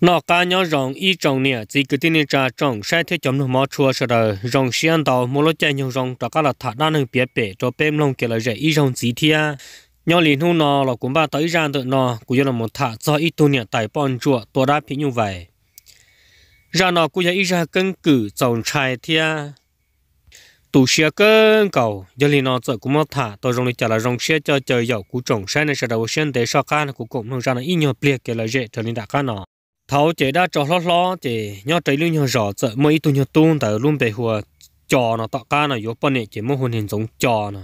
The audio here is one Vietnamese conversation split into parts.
nó cá nhau rong y trồng nè chỉ cứ tin cha trồng sai thế chấm nó mò chua sợ đời rong xiên tàu mua lối chạy nhau rong cho các là thả đan hơn bể bể cho bém lông kia là dễ y rong gì thia nhau liền hôn nó là cũng ba tới ra tự nó cũng như là một thả do ít tu nè tại bọn chùa tôi đã bị như vậy ra nó cũng như y ra cân cử trồng trai thia tụ xe cân cầu giờ liền nó rồi cũng mất thả tôi rong đi chả là rong xe cho trời dầu cũng trồng sai này sợ đầu xem để sao khăn cũng cũng không ra nó ít nhiều bể kia là dễ cho nên đã khăn nó thầu chỉ đã cho lót lót chỉ nhớ trái lưu nhớ rõ sợ mấy tu nhớ tuôn tại luôn bề hồ trò nó tạo cả nó yếu bận này mỗi mua hồn hình giống trò nó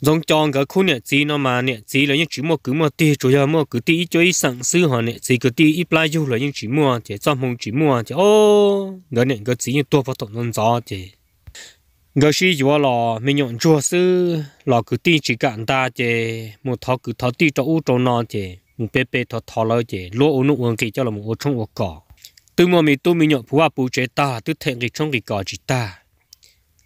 giống tròn cái khu nè gì nó mà nè gì là những chỉ mua cứ mua ti chủ yếu mua cứ ti cho ít sẵn sư họ nè gì cứ ti ít lai du là những chỉ mua chỉ cho mong chỉ mua chỉ ô cái này cái gì như tua phát tận non gió chỉ cái gì vừa là mình nhận chua sử, là cứ ti chỉ cần ta chỉ một thọ cứ thọ ti cho u cho nó chỉ mùng bé bé thọ thọ lo chế lúa ôn nụ uống cái cho là mùng ô trong ô cỏ từ mà mình tu mình nhọ phù hợp bù chế ta từ thẹn cái trong cái cỏ chỉ ta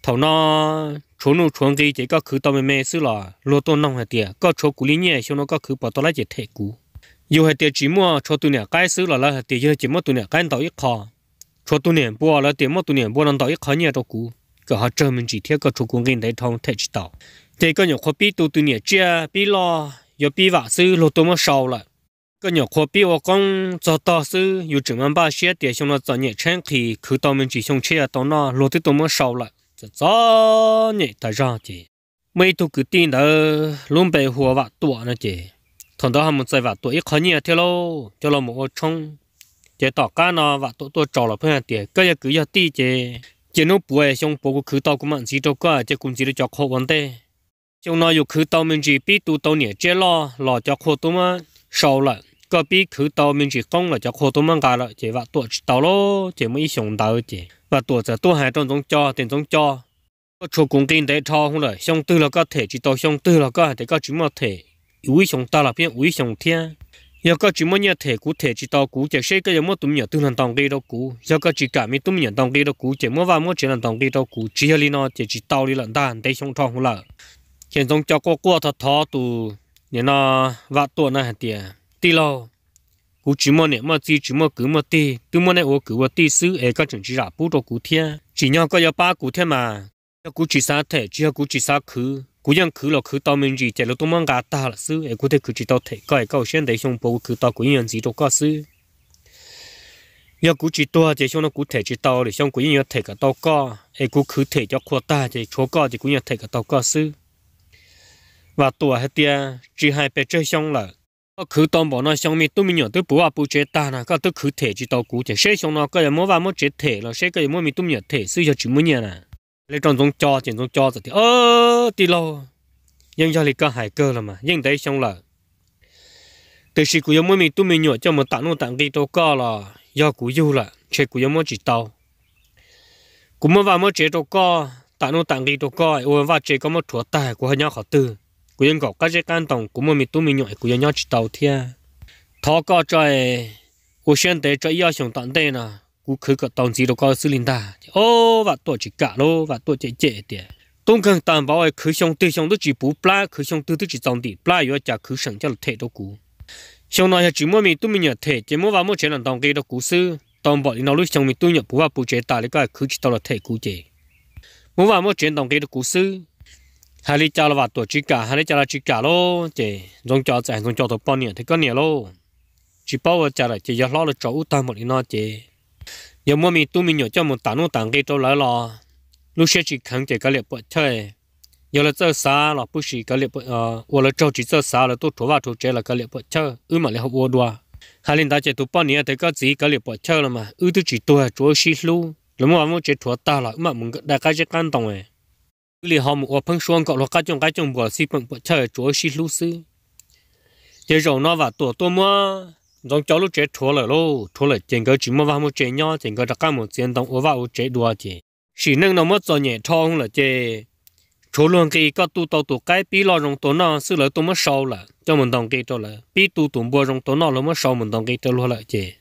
thầu nó chỗ nụ chỗ cái chế có cứ tao mẹ mẹ xứ là lúa tôi nông hay tiệt có chỗ cũ lý nhẹ cho nó có cứ bỏ tao lại chế thẹn cũ yêu hay tiệt chỉ mua chỗ tu nè cái xứ là là hay tiệt chỉ mua tu nè cái tao ít khó chỗ tu nè bỏ là tiệt mua tu nè bỏ là tao ít khó nhẹ đâu cũ cái họ chơi mình chỉ thiết có chỗ cũng cái đấy thông thẹn chỉ tao thế có nhiều khó biết tu tu nè chia biết lo 有比瓦斯路多么少了。个鸟可比我讲，做大事有这么把些弟兄了做年产去，去到们弟兄去到那路的多么少了，这早年他让的，每都去点到龙背火瓦多那的，看到他们在瓦多一看年的喽，叫了莫冲，这大家呢瓦多多找了朋友的，个也个也地的，这侬不爱想不过去到个满地都个，这工资都交靠完的。chúng nó yêu khứ tàu mình chỉ biết tu tàu nhẹ chế lo lo cho khô tôm mà sâu lại có biết khứ tàu mình chỉ công là cho khô tôm mà cả lại chỉ và tuổi tàu lo chỉ mới sống tàu chỉ và tuổi giờ tuổi hai trong trong cho tiền trong cho có chỗ cũng kinh tế cho không rồi xong tư là có thể chỉ tàu xong tư là có thể có chỉ một thể úi sống ta là biết úi sống thiên giờ có chỉ một nhà thể cụ thể chỉ tàu cụ chỉ sẽ cái giống một tụm nhà tư hàng tòng đi đâu cụ Nếu có chỉ cả mấy tụm nhà tòng đi đâu cụ chỉ mua vào mua chỉ hàng tòng đi đâu cụ chỉ là nó chỉ chỉ tàu đi lận ta để xong thong không lại khiến chúng cho cô cô thật thọ tù nên nó vạ tuột nó hạt tiền tì lo cú chỉ mò nè mò chỉ chỉ mò cứ mò tì tu mò nè ô cứ mò tì sư ấy các chừng chỉ là bút đồ cú thiên chỉ nhau có giờ ba cú thiên mà cú chỉ sa thể chỉ cú chỉ sa khứ cú dân khứ là khứ tao mình gì chạy là tôi mang gà ta là sư ấy cú thế khứ chỉ tao thể coi câu xem đấy xong bố khứ tao cú nhân gì đâu có sư giờ cú chỉ tua chỉ xong nó cú thể chỉ tao để xong cú nhân thể cả tao có ai cú khứ thể cho khoa ta chỉ chỗ có chỉ cú nhân thể cả tao có sư và tua hết tia chỉ hai bé chơi xong là có khử tôm bỏ nó xong mi tôi mi nhỏ tôi bùa bù chế ta nè có tôi khử thể chỉ tàu cũ chế xe xong nó có gì mua vào mua chế thể là xe có giờ mua mi tôi nhỏ thể suy cho chỉ mua nhà nè lấy trong giống cho chỉ giống cho rồi thì ơ tí lâu nhưng cho lấy có hải cơ là mà nhưng đấy xong là từ khi cũ giờ mua mi tôi mi nhỏ cho một tặng nó tặng đi tàu co là do cũ du là chế cũ giờ mua chỉ tàu cũng mua vào mua chế tàu co tặng nó tặng đi tàu co ôi và chế có một thủa tài của hai nhau khó tư กูยังก็ก็จะการตองกูมันมีตัวมีหน่วยกูยังยอดจิตเอาเทียทอก็จะกูเชื่อแต่จะยอดส่งตันเต้นะกูคือก็ตองจีโลก็ซื้อลินดาโอ้ว่าตัวจิกะโลว่าตัวเจเจเดียต้องการตามบ่าวคือส่งตีส่งตัวจีปูปลาคือส่งตัวตัวจีจังดีปลาอยู่จากคือสั่งจะเทตัวกูส่งนายจีมันมีตัวมีหน่วยเทจีมันว่ามันเชื่อหลังตองเกตัวกูซื้อตองบอกเราลุส่งมีตัวหน่วยปูว่าปูเจตาเลยก็คือจิตเอาเทกูเจมันว่ามันเชื่อตองเกตัวกูซื้อ hà lý chào là vào tổ chức cả hà lý chào là chức cả lô chị dùng cho chạy dùng cho tổ bao nhiêu thì có nhiều lô chỉ bao giờ là chị giờ lo là chỗ út ta một đi nó chị giờ mua mì tu mì nhỏ cho một tảng nô tảng cây trâu lại lo lúc xe chỉ khẳng chị cái liệp bội chơi giờ là chơi xa là bút xí cái liệp bội ờ hoặc là trâu chỉ chơi xa là tôi chỗ vào chỗ chơi là cái liệp bội chơi ư mà lại học vô đùa hà lý ta chị tổ bao nhiêu thì có gì cái liệp bội chơi là mà ư tôi chỉ tôi chỗ xí lu lúc mà mua chị chỗ ta là mà mình đã cái cái căn đồng ấy lì họ một phân xuân cậu là cá chồng cá chồng bò xí bằng bớt chơi chúa xí lú sư giờ rồi nó và tổ tôi mà dòng cháu lúc trẻ chúa lại lô chúa lại chèn cái chỉ mà vào một trẻ nhỏ chèn cái đặc cam một tiền đồng ở vào trẻ đùa chị chỉ nâng nó mất rồi nhẹ thong là chị chúa luôn cái các tu tàu tu cái bị lo rong tổ nó sư lại tôi mất sâu là cho mình đồng cái cho là bí tu tụng bò rong tổ nó là mất sâu mình đồng cái cho luôn lại chị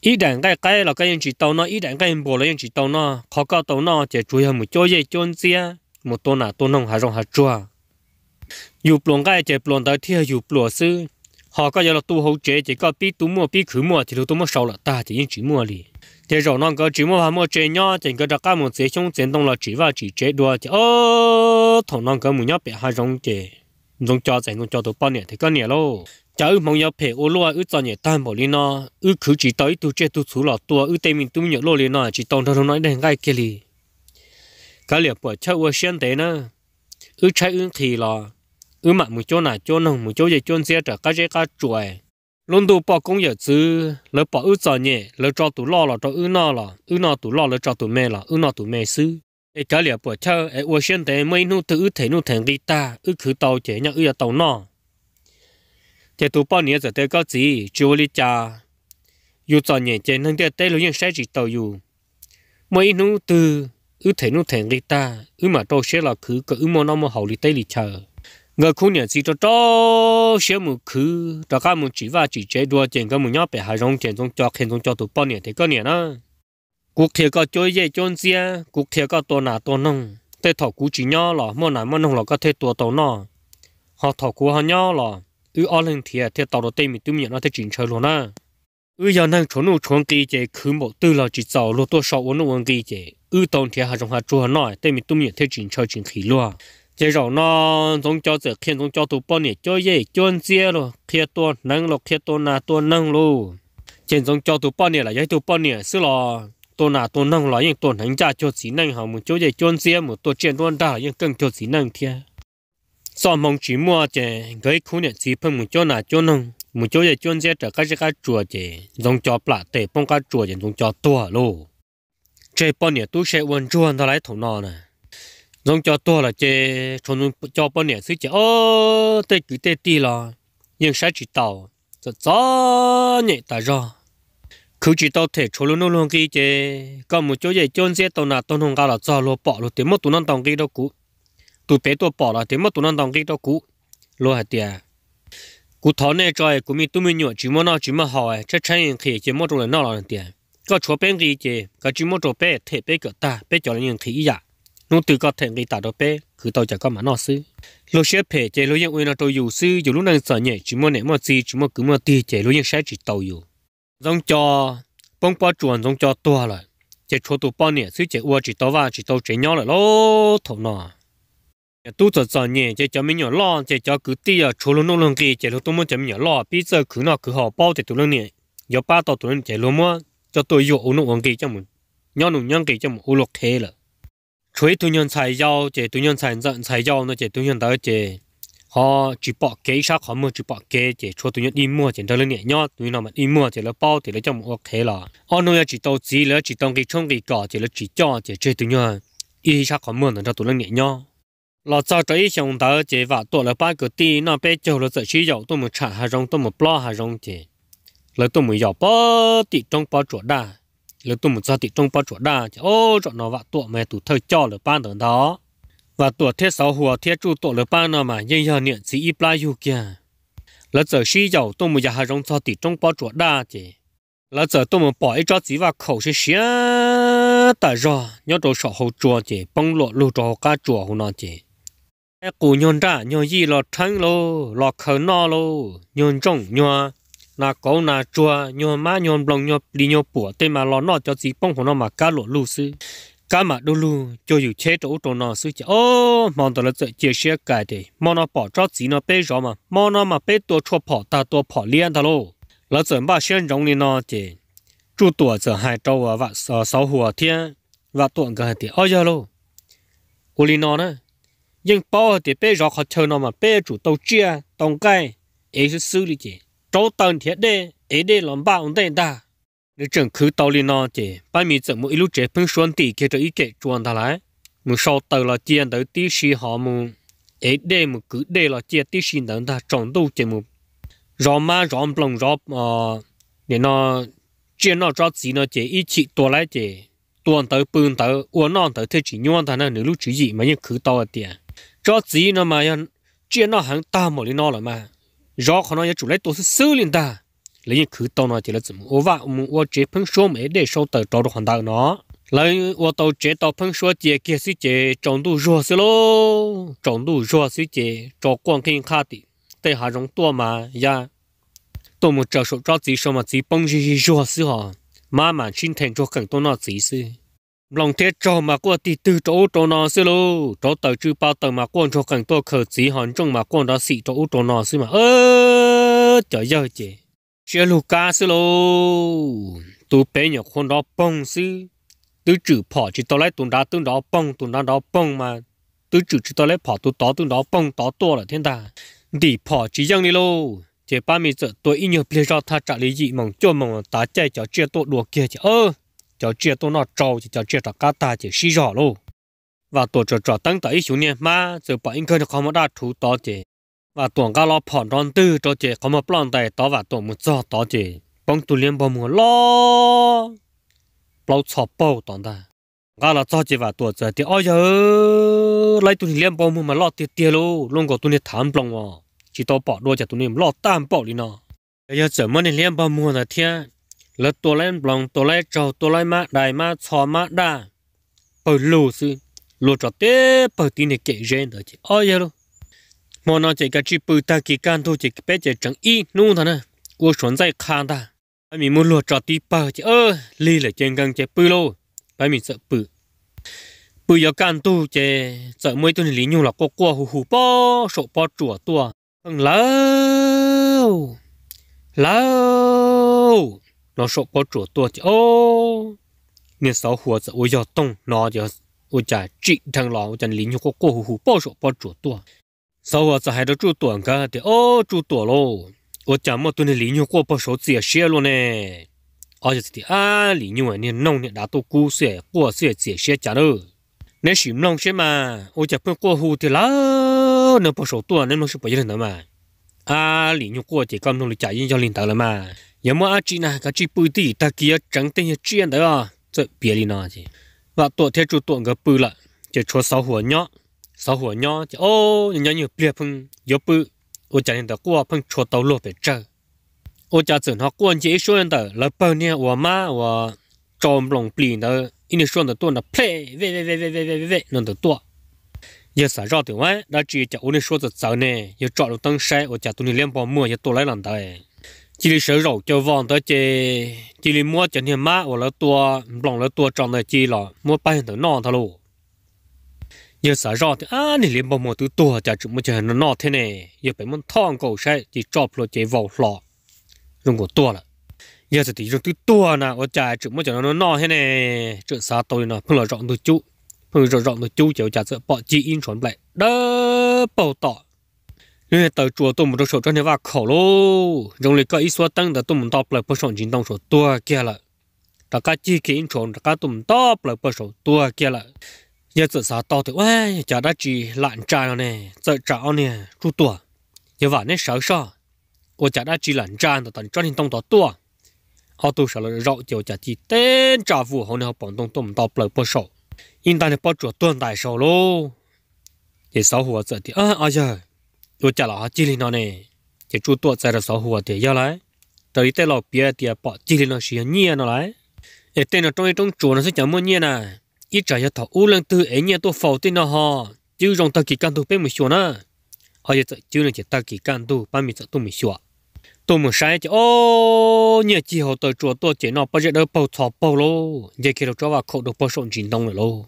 ý đảng cái cái là cái nhân chỉ tàu nó ý đảng cái bò là nhân chỉ tàu nó khó cao tàu nó chị chúa một chỗ gì chôn xia một tô nà tô nông hà rong hà chua dù plong cái chế plong tới thì dù plong sư họ có giờ là tu hậu chế chỉ có biết tu mua biết khử mua thì tu mua sầu là ta chỉ chỉ mua đi thế rồi nó có chỉ mua hà mua chế nhau chỉ có đặc cái một chế xong chiến đông là chỉ vào chỉ chế đua chỉ ô thằng nó có một nhóc bé hà rong chế rong cho chỉ rong cho tụ bao nhiêu thì có nhiều luôn cháu mong nhớ phải ô lúa ư cho nhẹ tan bỏ đi nó ư khử chỉ tới tu chế tu chú là tua ư tây mình tu nhớ lô đi nó chỉ tông thằng nói đây ngay kia đi cá liệt bỏ cho ở xem thế nữa ứ trái ứ thì lo ứ mà một chỗ nào chỗ nào một chỗ gì chỗ xe trở cá xe cá chuối luôn tụ bỏ công việc chứ lỡ bỏ ứ giờ nhẹ lỡ cho tụ lo là cho ứ nọ là ứ nọ tụ lo lỡ cho tụ mẹ là ứ nọ tụ mẹ xứ ai cá liệt bỏ cho ai ở xem thế mấy nụ tự ứ thể nụ thành đi ta ứ khử tàu chế nhá ứ giờ tàu nọ chế tụ bỏ nhẹ giờ tới có gì chưa đi cha dù giờ nhẹ chế nâng tới lối yên chỉ tàu dù mấy nụ từ ư thể nó thèn đi ta ư mà tôi sẽ là khứ cái ư mà nó mà hậu đi tây đi chờ ngờ khu nhà chỉ cho cho sẽ một khứ cho các một chỉ và chỉ chế đua chuyện các một nhóm bé hai rong chuyện trong cho khen trong cho tụi bao nhiêu thì có nhiêu đó cuộc thiệt có chơi dễ chôn xe cuộc thiệt có tổ nà tổ nông tê thọ cú chỉ nhau là mua nà mua nông là có thể tổ tổ nọ họ thọ cú họ nhau là ư ở lên thì thiệt tổ đồ tây mình tụi mình nó thấy chuyện chơi luôn á ừ giờ năng chuẩn nó chuẩn kỳ chế khứ một tư là chỉ giàu lô tôi sọ vốn nó vốn kỳ chế ừ tổng thể hà trong hà chùa nói tên mình tung nhiệt thế chính cho chính khí luôn chế rồi nó giống cho giờ khiến giống cho tụ bao nhiêu cho gì cho chia rồi kia tôi năng rồi kia tôi là tôi năng luôn trên giống cho tụ bao nhiêu là giấy tụ bao nhiêu xứ lo tôi là tôi năng là những tôi hành cha cho chỉ năng hào một chỗ gì cho chia một tôi trên tôi đã những cần cho chỉ năng thiệt sau mong chỉ mua chế cái khu này chỉ phân một cho nào cho năng một chỗ giờ chuyên gia trở các cái chùa chỉ dùng cho plạ để bông các chùa chỉ dùng cho tua lô chế bao nhiêu tu sẽ uốn chuồn thôi lấy thùng nọ nè dùng cho tua là chế chôn cho bao nhiêu suy chế ô tê cứ tê tì lo nhưng sẽ chỉ tàu cho gió nhẹ ta do cứ chỉ tàu thể chỗ luôn luôn kia chế còn một chỗ giờ chuyên gia tàu nào tàu hồng cao là cho lô bỏ lô tiếng mất tụ năng tàu kia đâu cũ tụ bé tụ bỏ là tiếng mất tụ năng tàu kia đâu cũ lô hạt tiền cú thọ này trời cú mi tụi mình nhọ chỉ muốn nó chỉ muốn hỏi chắc chắn khi chỉ muốn trong là nó là tiền có chỗ bên gì chứ có chỉ muốn chỗ bé thể bé cỡ ta cho là những khi ya dạ. nó từ có thể người đó bé cứ tao chả có mà nó xứ lúc xếp phe chế lúc yên nó tôi dù xứ dù lúc đang sợ nhẹ chỉ muốn ném một gì chỉ muốn cứ một tí chế lúc yên sẽ chỉ tàu dù giống bông bao chuồn giống cho rồi chế chỗ tụ bao nè xứ chế uo chỉ tao vào chỉ tao chế nhau rồi lố thầu nào tu cho cho nhẹ chỉ cho mình nhỏ lo chỉ cho cứ tia chú luôn luôn kia chỉ luôn tôi muốn cho mình nhỏ lo bây giờ cứ nó cứ họ bao thì tụi luôn nhẹ giờ ba tao tụi luôn chỉ luôn mua cho tôi ông nó ôn kia cho mình nhau nụ nhau kia cho mình ôn lục thế là chuối tụi nhân xài rau chỉ tụi nhân xài dặn xài rau nó chỉ tụi nhân tới chỉ họ chỉ bỏ kế sát họ mua chỉ bỏ kế chỉ cho tụi nhân đi mua chỉ đó luôn nhẹ nhau tụi nào mà đi mua chỉ là bao thì lấy cho mình ôn thế là họ nuôi chỉ tao chỉ là chỉ tao cái trong cái cỏ chỉ là chỉ cho chỉ chơi tụi nhân ý sát họ mua nó cho tụi nó nhẹ nhau lọ cho cho ý xong đó chỉ và tổ là ba cái đi, nó bé cho nó sẽ sử dụng tôi muốn trả hà rong tôi muốn lo hà rong chỉ là tôi muốn dọc bao tỷ trong bao chuột đa là tôi muốn cho tỷ trong bao chuột đa chỉ ô chọn nó và tổ mẹ tụt thời cho là ba tầng đó và tổ thiết sáu hùa thiết chu tổ là ba nó mà nhân giờ niệm chỉ ít lai yêu kia là giờ sử dụng tôi muốn hà rong cho tỷ trong bao chuột đa chỉ là giờ tôi muốn bỏ ít cho chỉ và khẩu sẽ xé tại rồi nhớ đồ sọ hậu chùa chỉ bông lộ lụt cho cá chùa hồ nó chỉ cụ nhon ra nhon gì lo trắng lo lo khờ no lo nhon trông nhon là có là chua nhon má nhon blong nhon đi nhon bùa mà lo nó cho gì bông của mà cá lộ lu sư cá mà đu lu cho dù chế chỗ chỗ nó sư chứ ô mong tao là tự chia cái đấy mong nó bỏ cho gì nó bê rõ mà mong nó mà bê tua chua bỏ ta tua bỏ liền ta lo là chuẩn ba xuyên rong đi nó chứ chú tuổi giờ hai trâu và ờ, sáu hùa thiên và tuần cái thì ôi giờ lo uli nó nữa nhưng bỏ thì bây giờ họ chờ nó mà bây chủ tàu chia tông cái ấy là xử lý chứ, trâu tần thiệt đấy ấy để làm bao ông đây ta nếu chẳng cứ tàu lên nó chị ba mi chẳng một lúc chế phân xuân tỷ kia cho ý kệ chuồn ta lại mình sau tàu là chia tới tí xì họ mù ấy đê mà cứ đê là chia tí xì đằng ta tròn đâu chị mù rõ mà rõ lòng rõ ờ để nó chia nó cho gì nó chỉ ý chị tua lại chị tuần tới bưng tới uống non tới thế chỉ nhuận ta nữa lúc chỉ gì mà những cứ tàu tiền cho gì nó mà yên chuyện nó hàng ta mà đi nó là mà rõ khó nó chủ lấy tổ sư sư lên ta lấy những thứ tao nói chỉ là chúng ô vạ ông ô chế phân số mấy để sau tới trâu được hoàn tạo nó lấy ô tàu chế tàu phân số chế kia sĩ chế trọng đủ rõ xí lô trọng đủ rõ xí chế cho quan kinh khá tị tây hà rong tua mà ya tôi muốn chờ số cho gì sao mà chỉ bông gì rõ xí hả mà mà xin thành cho cảnh tôi nó gì xí lòng thế cho mà qua thì từ chỗ chỗ nó xí lô chỗ tờ chữ bao tờ mà quan cho cảnh bao khởi sĩ hòn trong mà quan đó xị chỗ chỗ nó xí mà ơ trời ơi chị xe lù cá xí lô tu bé nhỏ con đó bông xí tứ chữ phỏ chỉ tao lấy tuần đá tuần đó bông tuần đá đó bông mà tứ chữ chỉ tao lấy phỏ tu tó tuần đó bông tó to là thiên ta đi phỏ chỉ giang đi lô chỉ ba mươi giờ tôi ít nhiều bây giờ ta trả lý gì mong cho mong ta chạy cho chia tội đùa kia chứ ơ 叫借到那粥，就借着嘎大姐洗澡喽。我多着坐，等待一兄弟妈，就把你看的看不到出大姐。我多个那盘装豆，就借看不不让带到我多么早多姐。帮多两包馍，老包草包当的，我那早几话多着的，哎呦，来多两包馍嘛，老爹爹喽，弄个多你不拢哦，几多包多借多你老蛋包的呢。哎呀，怎么的两包馍的天？lật tổ lên lòng tổ lên trầu tổ lên má đại má xò má đa bởi lù sư lù trò tế bởi tin này kể gen đó chị ôi giờ mà nó chỉ cái chỉ bởi ta kỳ can thôi chỉ bé chỉ chẳng y nu thằng này cô chuẩn dạy khan ta bởi mình muốn lù trò tí bởi chị ơ li là chân găng chị bởi lô bởi mình sợ bởi bởi giờ can tu chị sợ mấy tuần lý nhung là cô qua hù hù po sổ po chùa tua thằng vâng, lâu lâu nó sợ bao chỗ tua thì ô nên sau hồ giờ ôi giờ tông nó giờ ôi chả trị thằng lò ôi chả lính có cô hù hù bao sợ bao chỗ tua sáu hồ giờ hai đứa chú tuần cả thì ô chú tua lô ôi chả mà tôi nên lính có bao số gì xe luôn nè ở giờ thì à lính như anh nông nên đã tôi cú xe qua xe gì xe chả đâu nên xỉm nông xe mà ôi chả bên cô hù thì lá nó bao số tua nên nó sẽ bao nhiêu nữa mà à lính có chỉ cầm nông được chả yên cho lính tao là mà 有么阿吉呢？个只不地，他给要整点些钱的啊，这别里那去。và tổ thế chủ tổ cái bự là chỉ cho sáu hồ nhỏ sáu hồ nhỏ chỉ ô nhỏ nhiều bia phun yếu bự ô chả nên đó qua phun cho tàu lô về chơi ô chả chừng họ quan chỉ số nên đó là bao nhiêu ô má ô trộm lòng biển đó in số đó tuần đó play về về về về về về về nên đó tuần giờ sao ra được vậy đã chỉ cho ô nên số đó giờ nè giờ chọn được tăng sai ô chả tụi này liên bao mua giờ tôi lấy làm đấy chỉ là sợ rổ cho vòng tới chê chỉ là mua chân hiện má và lỡ tua lòng lỡ tua tròn này chỉ là mua ba hiện tới nọ thôi luôn giờ sợ rõ thì à nè liền bao mua từ tua chả chụp mua chân nó nọ thế này giờ phải muốn thong cầu sai chỉ chọc lo chê vào lọ dùng của tua là giờ thì dùng từ tua nè và chả chụp mua chân nó nọ thế này chuyện xa tôi nè không là rộng từ chú không là rộng từ chú chịu chả sợ bỏ chi in chuẩn bị, đó bầu tỏ 因为到主动不着手，这里挖口喽，用力个一说等的都唔到不了不上进动手多干了，大家几个人闯，大家都唔到不了不手多干了，也只啥到的喂，家的鸡烂炸了呢，再炸呢，猪多，也晚呢少少，我家的鸡烂炸的，但这里动到多，好多少了绕掉家鸡，等炸糊后呢，广东都唔到不了不手，应当呢把主动带手喽，也少活着的，啊哎呀。tôi trả lại chỉ linh nó này chỉ chú tôi sẽ được sáu hồ thì giao lại từ tới lọ bia thì bỏ chỉ linh nó xí nhia nó này, ở tên nó trong cái trong chùa nó sẽ chẳng muốn nhia nè ít trả cho thọ u lần tư ấy nhia tôi phẩu tên nó họ chứ rồng ta kỳ can tu bên mình xua nè họ giờ chứ là chỉ ta kỳ can tu ba mình tu mình xua tôi muốn sai chứ ô nhia chỉ họ tới chùa tôi chỉ nó bây giờ đâu bầu thọ bầu lô giờ kia đâu cho vào khổ đâu bao sộn chín đông rồi lô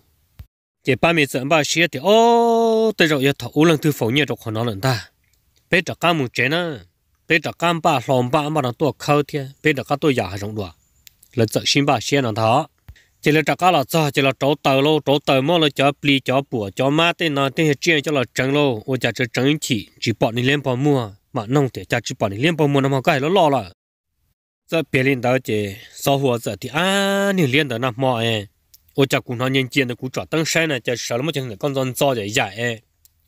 chỉ ba mươi giờ ba xí thì ô tới rồi giờ thầu lần thứ phổ nhiệt rồi còn nó lần ta bé trả cam một chế nữa bé trả cam ba lòng ba mà nó tua khâu thì bé trả cá tua giả rộng đùa là sợ xin ba xí nó thọ chỉ là trả cá là cho chỉ là trổ tờ lô trổ tờ mò là cho pli cho bùa cho má tên nó tên hệ chuyện cho là trắng lô ô chả cho trắng chỉ chỉ bọn đi lên bỏ mua mà nông thì chả chỉ bọn đi lên bỏ mua nó mà cái nó lo là giờ bé lên đó chỉ sau hồ giờ thì à nhiều lên đó nằm 我家古那年间的古找登山呢，就少了么就是刚刚早的呀哎，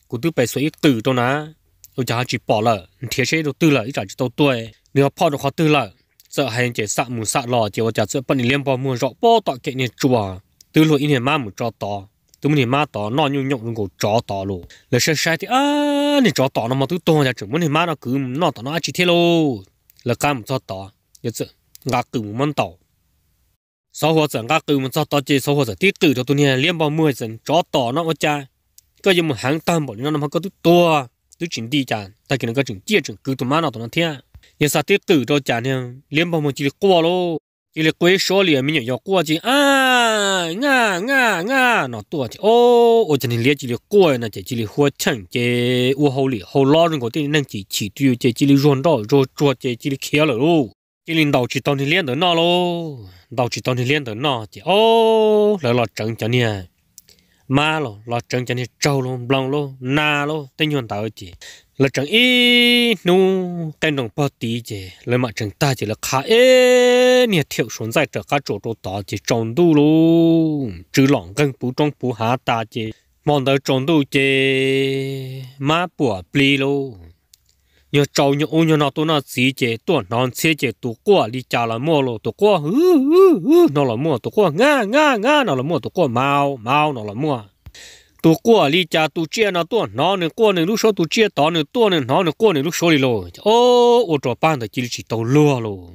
古都被水堵着呢，我家去跑了，铁水都堵了，一下就都对，你要跑的话堵了，这还就杀木杀了，就我家这把你两包木肉包到给你抓，堵了一年妈木抓到，堵你妈到那牛肉能够抓到喽，那是晒的啊，你抓到了嘛都多呀，怎么你妈那狗那到哪去贴喽，那干么抓到，也是俺狗没到。sau hồ dân các cử mình cho tao chỉ sau hồ dân tiết cử cho tụi này liên bang mười dân cho tỏ nó mà cha có gì mà hàng tam bọn nó nó có tụi to tụi chỉnh đi cha ta kia nó có chỉnh chia chỉnh, cử tụi mà nó tụi nó thiên nhưng sao tiết cử cho cha này liên bang mười chỉ qua lô chỉ là quế số liền mình nhảy qua chỉ à nga nga nga nó tua chỉ ô ô chân này liền chỉ là quế nó chỉ chỉ là hoa chân chỉ u hậu lì hậu lo rồi có tiền năng chỉ chỉ tiêu chỉ chỉ là ruộng đó rồi ruột chỉ chỉ là kia rồi chỉ linh đầu chỉ tông thì liên tới nó lô đầu chỉ tông thì liên tới nó chỉ ô lỡ lọt trận cho nè ma lô lọt trận cho nè trâu lô blong lô na lô tên nhuận tạo chỉ là trận ý nu tên đồng bao tí chỉ lỡ mặt trận ta chỉ là khá ê nè thiệu xuống dài trở cá chỗ chỗ đó chỉ trồng đu lô trừ lỏng gần bù trong bù há ta chỉ mong tới trồng đu chỉ ma bùa pli lô nhớ trâu nhớ ô nhớ nó tôi nó chỉ chế tôi non chế chế tôi qua đi trả là mua rồi tôi qua hứ hứ hứ nó là mua tôi qua ngã ngã ngã nó là mua tôi qua mau mau nó là mua tôi qua đi trả tôi chia nó tôi nó nữa qua nữa lúc số tôi chia tao nữa tôi nữa nó nữa qua nữa lúc số đi rồi ô ô trò ban thì chỉ chỉ tao lừa rồi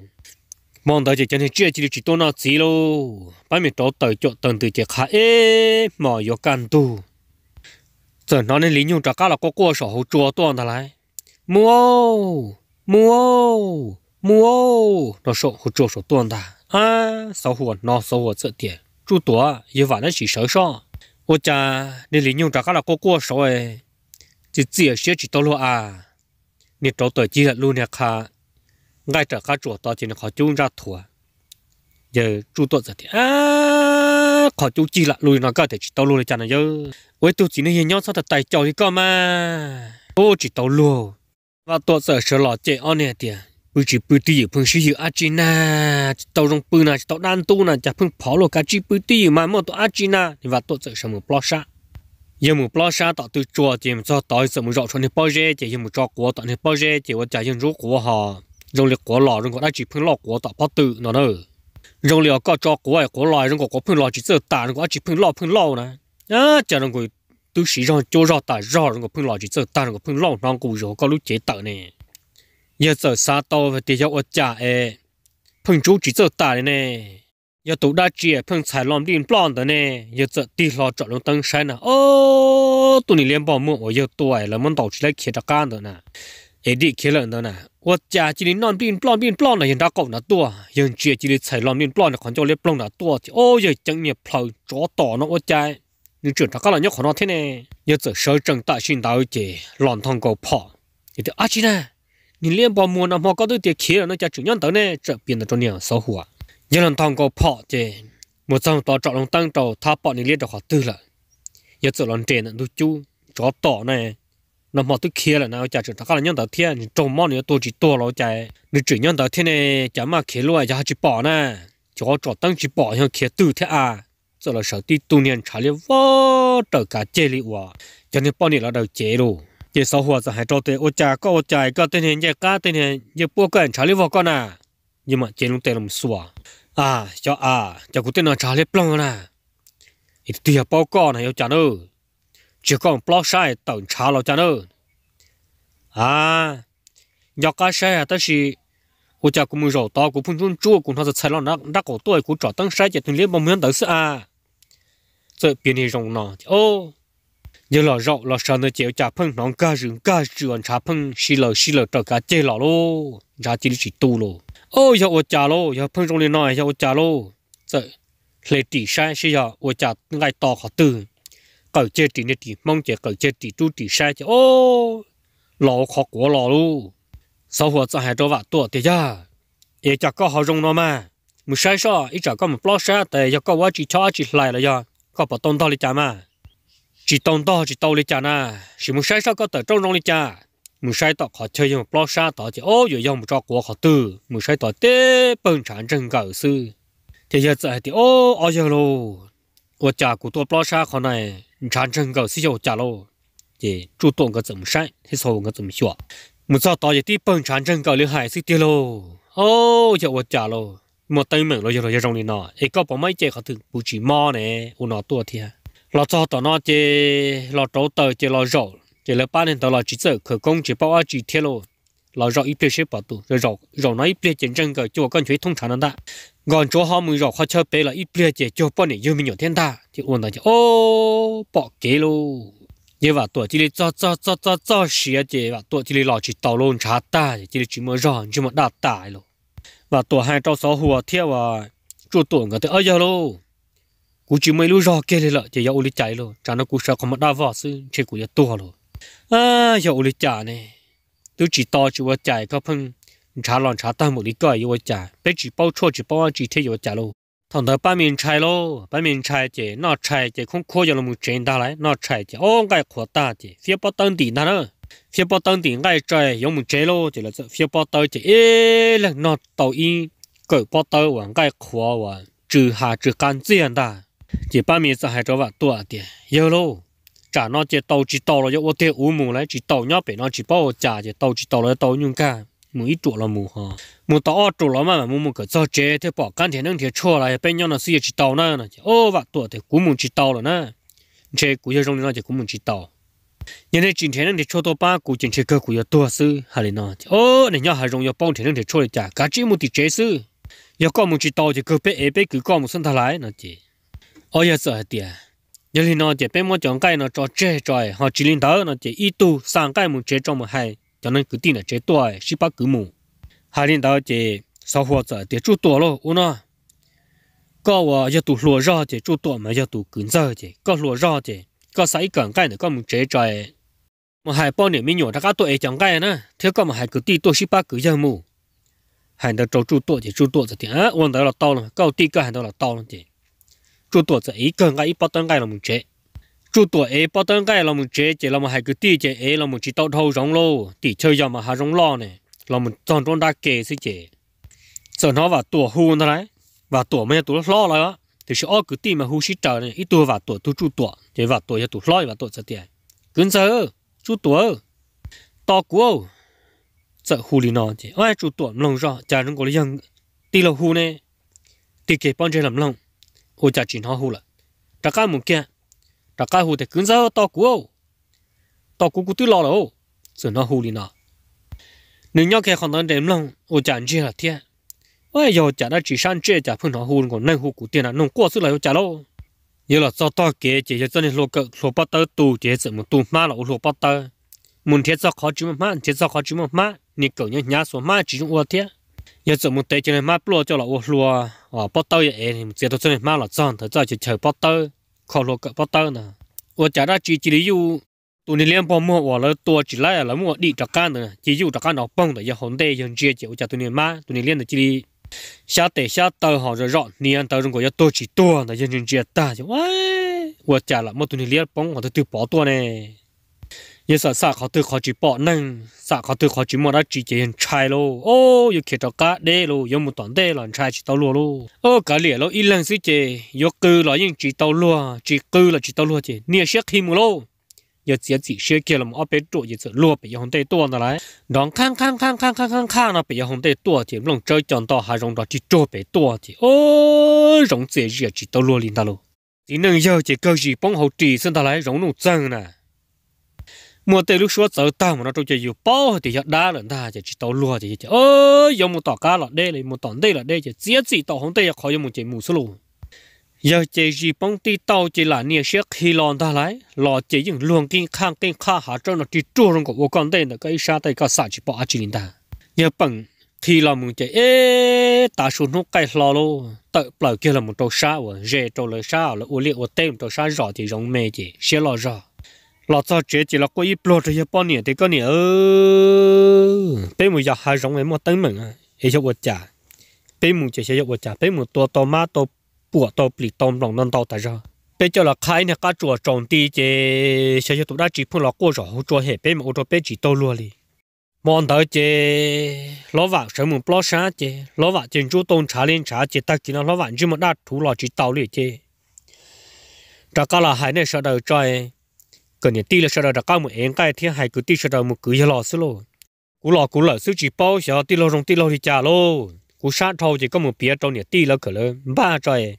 mong đợi chỉ nên chia chỉ chỉ tôi nó chỉ rồi bây mình tao tới chỗ tận từ chỉ khai ế mà yêu can tu giờ nó nên lý nhung trả cá là có qua sổ hồ chùa tôi thằng lại mua ô mua ô mua ô nó sổ hồ chỗ sổ tuần ta à sáu hồ nó sáu hồ sợ tiền chú tủa yêu vả nó chỉ sợ sợ ô cha nên lý nhung trả các là cô cô sợ ấy chỉ chỉ sẽ chỉ tao lo à nên trâu tuổi chỉ là luôn nè kha ngay trả các chỗ tao chỉ là khó chung ra thua giờ chú tụi giờ thì à khó chú chỉ là lùi nó có thể chỉ tao lùi là chả này chứ với tôi chỉ nên nhau sao thật tài chào thì cơ mà ô chỉ tao lùi và tổ sợ sở lọ chế on nè tiệt bự chỉ bự tì phun sử dụng Argentina tàu rong bự nè tàu đan tu nè chả phun pháo lô cá chỉ bự tì mà mua tàu Argentina thì và tổ sở sở một plosha giờ một plosha tạo từ chùa thì mình cho tới sở một rọ cho nên bao giờ thì giờ một trò của tạo nên bao giờ thì và chả dân rú của họ rong liệt của lọ rong của đã chỉ phun lọ của tạo bao tự nó nữa rong liệt có trò của ấy của lọ rong của có phun lọ chỉ sợ tả rong của chỉ phun lọ phun lọ nè à chả rong của tôi chỉ rằng cho ra ta ra rồi phun lò chỉ sợ ta người phun lò nong cụ rồi có lúc chế tờ nè giờ sợ xa to và tiền cho ở trả e phun chú chỉ sợ ta nè giờ tụ đã chia phun xài lòng điện plon đó nè giờ sợ đi lò chọn luôn tăng sai nè ô tụi này liên bảo mua ở giờ tuổi là muốn đầu chỉ lấy kia đặc can đó nè ấy đi kia lần đó nè ở trả chỉ nên non điện plon điện plon là hiện đã cộng là tua hiện chia chỉ để xài lòng điện plon là còn cho lấy plon là tua thì ô giờ chẳng nhỉ phơi chó tỏ nó ở trái 你只他搞了你好那天呢，你只手正大心到去乱汤狗跑，你的阿七呢？你连把摸那摸高头点起了，那家中央头呢，这变得中央守护啊，你乱汤狗跑去，我正到找龙当着他把你连着好对了，也只乱这呢都就找到呢。nó mà tôi kia là nó chả chỉ các là nhân đầu tiên trồng món này tôi chỉ to rồi chả nó chỉ nhân đầu tiên này chả mà kia luôn chả chỉ bỏ nè chỗ chỗ tăng chỉ bỏ nhau kia từ thế à rồi là sợ tí tu niên trả liệu vô trở cả chế liệu à cho nên bao nhiêu là đầu chế luôn chế sau hòa giờ hai trâu tê ô cha có ô cha có tên hiện giờ cá tên hiện giờ bố cái trả liệu vô con à nhưng mà chế lúc tê làm xua à cho à cho cụ tên nó trả liệu plong nè ít tiền bao con này ô cha nữa chỉ còn plong sai tận trả lo cha nữa à nhóc cá sai à tới gì 我家公们绕道，我碰中捉，共他是菜了那那个多，我找当山姐同连帮们都是啊。这边的容呢，哦，你老绕老山的姐家碰上家人家人查碰，是了是了，这家姐老喽，家姐里是多喽。哦，要我家喽，要碰上的那要我家喽，这来地山是要我家爱到好的，搞这地那地，忙着搞这地住地山去哦，老好过老喽。sau hồ cho hai chỗ vạ tuổi thì ra ít dạ, cho có họ rung nó mà một sai sọ ít cho có một plot sai thì cho có quá chỉ cho chỉ lại là do có bỏ tông to đi chả mà chỉ tông to chỉ tàu đi chả na chỉ một sai sọ có tờ trâu rong đi chả một sai tọt họ chơi một plot sai tọt chỉ ô giờ dùng một trò của họ từ một sai tọt tế bận sản chân cầu sư thì giờ chạy thì ô ô giờ lô ô chả của tôi plot sai họ này sản chân cầu sư cho chả lô chỉ chú tụng cái 怎么晒，黑手个怎么学。một giờ tao giờ tí bận chán chân gọi lừa hải xí tiêu lô ô giờ vật trả lô một tay mình lo giờ lo rong này nọ ấy có bỏ mấy chế khó thường bù chỉ mò nè u nọ tua thia lo cho tao nó chế lo trấu tờ chế lo rò, chế lo ba nên tao lo chỉ sợ khởi công chế bao chỉ thiệt lô lo rò ít biết chế bảo tu rò rọ rọ nó ít biết chiến chân gọi chỗ con chuối thông sản đó còn chỗ họ mình rò khó chơi bé là ít biết chế chỗ bọn này yêu mình nhiều thiên ta thì uốn ta chế ô bỏ kế luôn như vậy tuổi chỉ cho cho cho cho cho xí à chỉ và tuổi chỉ lo chỉ tàu luôn chả ta chỉ chỉ mới ròn chỉ mới đạt tài luôn và tuổi hai trâu sáu hùa theo và chua tuổi người ta ở giờ luôn cú chỉ mới lúc rò kia là chỉ yêu lịch chạy luôn chả nó cú sợ không mất đa vợ sư chỉ cú giờ tua luôn à yêu lịch chạy này tôi chỉ to chỉ vợ chạy có phân chả lon chả ta một lý cái yêu chạy bé chỉ bao chua chỉ bao chỉ thế yêu chạy luôn thằng đó ba miếng chay lo ba miếng chay chỉ nó chay chỉ không khó cho nó một chuyện ta lại nó chai chỉ ô cái khó ta chỉ phía bắc tân tỉnh ta nữa phía bắc tân tỉnh cái chai giống một chế lo chỉ là phía bắc tới chỉ ê là nó tàu in cởi bắc tới hoàn cái khó hoàn trừ hà trừ can diện ta chỉ ba miếng sao hai chỗ vặt tua tiền yêu lo trả nó chỉ tàu chỉ tàu rồi cho ô tiêu u mù lại chỉ tàu nhóc bị nó chỉ bao trả chỉ tàu chỉ tàu rồi tàu nhung cả mu ít chỗ là mu ha mu tao chỗ là mà mu mu cái cho chế thế bỏ can thế năng thế cho lại bên nhau nó suy chỉ tao na nè ô vạ tuổi thế cũng mu chỉ tao rồi nè chế cũng như trong nó thì cũng mu chỉ tao nhân đây chính thế năng thế cho tao ba cũng chính chế cơ cũng như tua sư hà lên nó ô này nhau hà rong yêu bông thế năng thế cho lại chả cái chỉ mu thì chế sư yêu con mu chỉ tao thì cơ bé ế bé cứ con mu sinh thà lại nè, chị ô giờ sợ tiệt nhân thì nó chỉ bé mu chọn cái nó cho chế trời họ chỉ lên thở nè, chỉ ít tu sang cái mu chế trong mà hay cho nên cứ tin là chế tuổi chỉ bắt cứ mù hai linh đó chế sau hoa giờ để chú tuổi luôn. u nó có và giờ tụ lúa ra chế chú tuổi mà giờ tụ cứng giờ chế có lúa ra chế có sai cần cái nữa có mình chế trời mà hai bao nhiêu mình nhổ ra cả tuổi chẳng cái nữa thế có mà hai cứ tin tuổi chỉ bắt cứ giờ mù hai đó trâu chú tuổi chế chú tuổi giờ thì á uống đó là tao luôn, có tin cái hai đó là tao luôn chế chú tuổi giờ ý cần cái ý bắt tăng cái là mình chế chú tuổi ấy bao tấn cái là mình chế chế là mình hay cứ tí chế ấy là mình chỉ đào thâu rong lô tí chơi giờ mà hà rong lo này là mình chọn trong đa kề xí chế sợ nó và tuổi hù nó đấy và tuổi mấy tuổi lo rồi á thì sẽ ở cứ tí mà hù xí chờ này ít tuổi và tuổi tu chú tuổi chế và tuổi cho tuổi lo và tuổi sẽ tiền cứng sợ chú tuổi to cú sợ hù lì nó chế ôi chú tuổi lòng rõ chả nó có lý dân tí là hù này tí kề bọn chơi làm lòng ô chả chỉ nó hù là tất cả một kia đã cá hù thì cứng rơ to ô, to cú cú tư lo rồi rồi nó hồ đi nó nếu nhau kia còn đang đếm lòng ô chán chi là thiệt ôi giờ chả đã chỉ sang chơi chả phun nó hù còn nên hù cú tiền là nông quá sức là chả đâu giờ là do to kế chỉ cho cho nên lô cỡ lô bắt tơ tù chỉ sự một tù ma là lô bắt tơ muốn thiết do khó chịu mà má thiết do khó chịu mà má ni cỡ nhớ nhá số má chỉ chúng ô thiết giờ sự một tay cho nên má lô cho là ô lô à bắt tơ vậy thì chỉ cho cho nên má chỉ chờ bắt tơ 烤肉个不到呢，我家那基地里有，多少两包馍，完了多起来了馍，你咋干的？只有咋干了，崩的也好的用姐姐，我家多少买多少两的基地，下得下多好只肉，你让大中国要多吃多，那人人只打就喂，我家了么多少两崩，我都丢包多呢。也是啥好都好去报能，啥好都好去摸到直接人拆喽。哦，又看到家的喽，又没断的乱拆去到路喽。哦，家里喽一两岁节，又够了人去到路，去够了去到路节，你些黑木喽。也自己学起了嘛，别做也是路别红带多的来，让看看看看看看看那别红带多的，弄浙江到还用到去做别多的，哦，用这些去到路里那喽。你能要这个日本好地生下来，容弄真呢？mua tê lúc xưa sợ tao mà nó trông chơi nhiều bao thì giờ đá lần ta chỉ chỉ tao lùa thì chỉ ơi giờ một tỏ cá là đây này mua tỏ đây là đây chỉ giết gì tỏ không đây, giờ khỏi giờ một chỉ mù số luôn. giờ chỉ gì bông ti tao chỉ là nia xét khi lon ta lại lò chỉ những luồng kinh khang kinh kha hạ trong nó chỉ chua trong cổ con đây là cái sa tay cái sa chỉ bỏ chỉ linh ta giờ bằng khi là một chỉ ê ta xuống nó cái lò luôn, tự bờ kia là một trâu sa và rề trâu lợn sa là ô liệt ô tê một trâu sa rõ thì giống mê chỉ xé lò rõ 老早姐姐老过一不这些半年的个年哦，别木要还容易莫登门啊，也是我家，别木这些要我家，别木多多妈多不多不里多弄弄到的上，别叫了开呢个做种地这，小小多大几碰老过上做些别木做别几多落哩。望到这老瓦什么不山这老瓦建筑东茶林茶这，他见到老瓦这么大土老去道理这，这个了还能说到这。cần những tí là sao đã cao một em cái thiên hai cứ tí sao đã một cứ giờ lọ xí lô cú lọ cú lọ xí chỉ bao giờ tí lô rong tí lô thì trả lô cú sát thâu chỉ có một bia trong những tí là cỡ lơ ba trời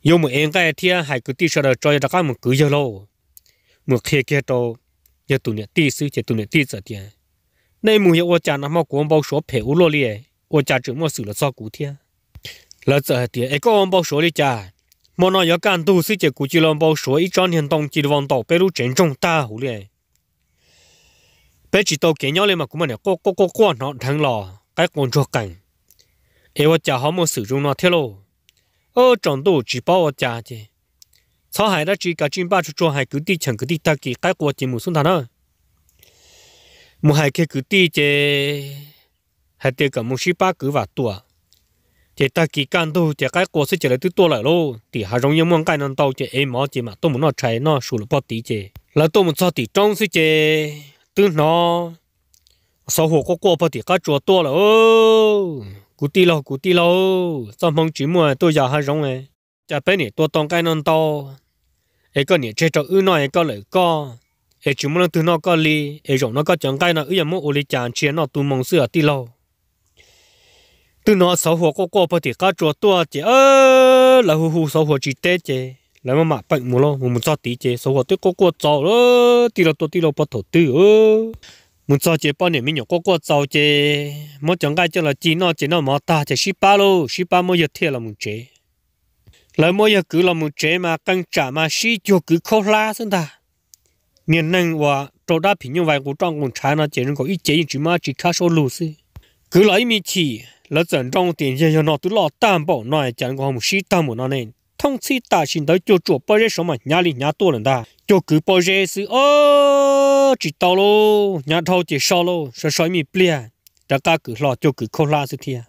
yêu một em cái thiên hai cứ tí sao đã trời đã cao một cứ giờ lô một kia kia to giờ tụi những tí xí chỉ tụi những tí giờ thiên à. nay mù hiệu cha nằm mau cuốn bao số phèo lô liề cha trưởng mua xử là do cú thiên à. lỡ giờ thì ai có bao số đi cha mà nó giờ can tu sĩ chỉ cụ làm bao số ít trăm hiện đồng chỉ vòng tàu bê lu trên trong ta hủ liền bê chỉ tàu kiến nhau lên mà cũng mà nè cô cô cô cô nó thằng lò cái con chuột cảnh em cha họ sử dụng nó thế lô ở trong tu chỉ bảo cha chứ sau hai đó chỉ cả chim ba chú chuột hai cứ đi chẳng cứ đi ta kỳ cái quả chỉ muốn thằng đó một hai cái cứ đi chứ hai tiêu cả một sĩ ba cứ chỉ ta kỳ can đâu chỉ cái cố sẽ chỉ là thứ to lại luôn thì hà rong yếm mong cái năng tàu chỉ em mà chỉ mà tôi muốn nó chạy nó sù là bao tí chứ là tôi muốn cho tí trong sẽ chỉ tư nó sau hồ có qua bao tí cái chỗ to là ô cú tí lo cú tí lo trong phòng chỉ mua tôi giờ hà rong ấy chỉ bên này cái năng tàu ấy cái này chế cho ư nó ấy cái lời co ấy chỉ muốn nó tư nó cái li ấy rong nó cái chẳng cái nó ư yếm mua ô li chàng chia nó tu mong sửa tí lâu từ nó sáu hồ có có bao thì cá chuột tua chị ơ là hù hù sáu hồ chỉ tê chị là mà mà bệnh mù lo mù muốn cho tí chứ, sáu hồ tôi có có cho đó tí là tôi tí là bao thổ tư ơ muốn cho chị bao nhiêu mình nhổ có có cho chị mỗi chẳng ai cho là chỉ nó chỉ nó mà ta chỉ ship ba lô ship ba mỗi giờ thiệt là muốn chị là mỗi giờ cứ là muốn chị mà căng trả mà xí cho cứ khó la xong ta miền nam và trâu đá phí như vậy của trong cũng trái nó chỉ có ít chế chỉ mà chỉ khá số lô xí cứ lấy mi chỉ lỡ dần trong tiền gì cho nó tụi lo đảm bảo nói chẳng có một sĩ đảm bảo nó nên thông chi ta xin tới cho chuột bao giờ mà nhà lì nhà tua lần ta cho cứ bao giờ sự ơ chỉ tao lô nhà thâu chỉ sao lô sợ sói mi plia đã ca cứ lo cho cứ khó la sự thiệt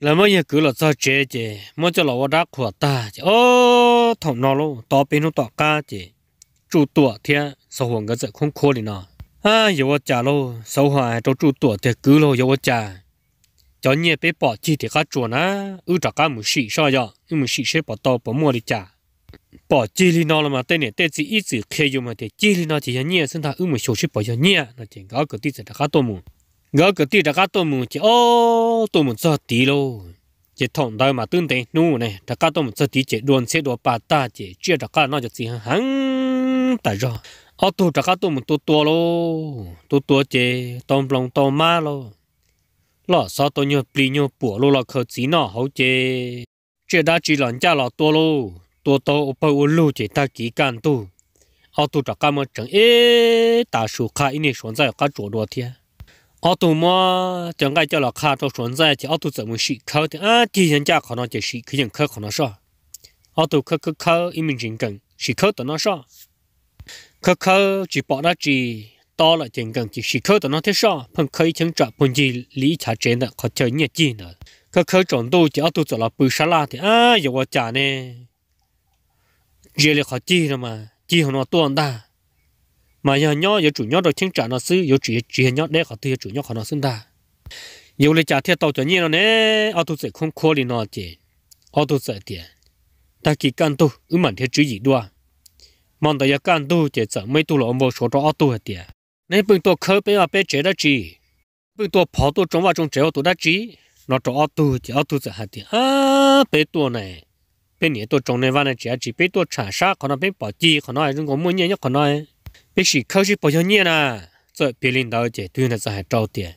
là mấy nhà cứ là sao chế chế mà cho là đã khỏa ta ô, thằng nó lô to bên nó to ca chế chủ tua thiệt sau hoàng cái sự không khô đi nó à giờ trả lô sau hoàng cho chủ tua thiệt cứ lô giờ trả cho nhẹ bé bỏ chi thì khác chuồn á ư trả cá mù xì sao giờ ư mù xì sẽ bỏ to bỏ mua đi trả bỏ chi li nó là mà tên này tên gì ít gì khi dùng mà thì chi li nó chỉ là nhẹ sinh ra, ư mù xì sẽ bỏ cho nhẹ nó chỉ gõ cái tí sẽ trả cá to mù gõ cái tí trả cá to mù chỉ ô to mù cho tí lô chỉ thằng đó mà tương tế nu này trả cá to mù cho tí chỉ đồn sẽ đùa bà ta chỉ chia trả cá nó cho gì hằng, tại rồi ô tu trả cá to mù to to lô to to chỉ tôm lòng tôm má lô lọ sao tôi nhớ bì nhớ bùa lô lọ khờ chí nọ hấu chê chê đã chỉ lần cha lọ tua lô tua tô ô bơ ô lô chê ta ký can tu ô tu trả cam chẳng ê ta sủ khai ini xuống ra cả chỗ đồ thiệt ô tu mà chẳng cái cho lọ khai tôi xuống ra thì ô tu 怎么洗 khâu thì à chỉ nhân cha khó nó chỉ 洗 khi nhân khâu khó nó sao ô tu khâu khâu khâu im mình chính cần 洗 khâu tao nó sao khâu khâu chỉ bỏ ra chỉ to là chừng gần chỉ khơi tao nó thế sao phần khơi chẳng trả phần gì lý đó khó chơi nhẹ chi nữa cơ khơi tròn tu chỉ ở tu là bự xá la thì à giờ qua trả nè giờ là khó rồi mà chi hồi nó tuôn ta mà giờ nhó giờ chủ nhó rồi chẳng nó xứ giờ chỉ chỉ nhó đấy khó tiêu nó xưng ta giờ là trả thiệt tao cho rồi nè ở tu sẽ không đi nó chỉ ở tu sẽ tiền ta kỳ can tu ứng mặn thế chữ gì đua mong tới giờ chỉ mấy tu là ông bố số đó ở tu nên bưng tổ khơi bên giờ bên chế đó chỉ. bưng tổ bỏ tổ trong vào trong chế tổ đó chỉ. nó cho ô tô chỉ ô tô sẽ hạt thì à bên tổ này Bên nhẹ tổ trong này vào này chỉ chỉ bé tổ trả sát còn nó bé bỏ chi còn nó chúng có muốn nhẹ nhất còn nó bé chỉ khơi chỉ bỏ cho nhẹ nè rồi bé lên đầu chỉ tuyên là sẽ hạt trâu tiền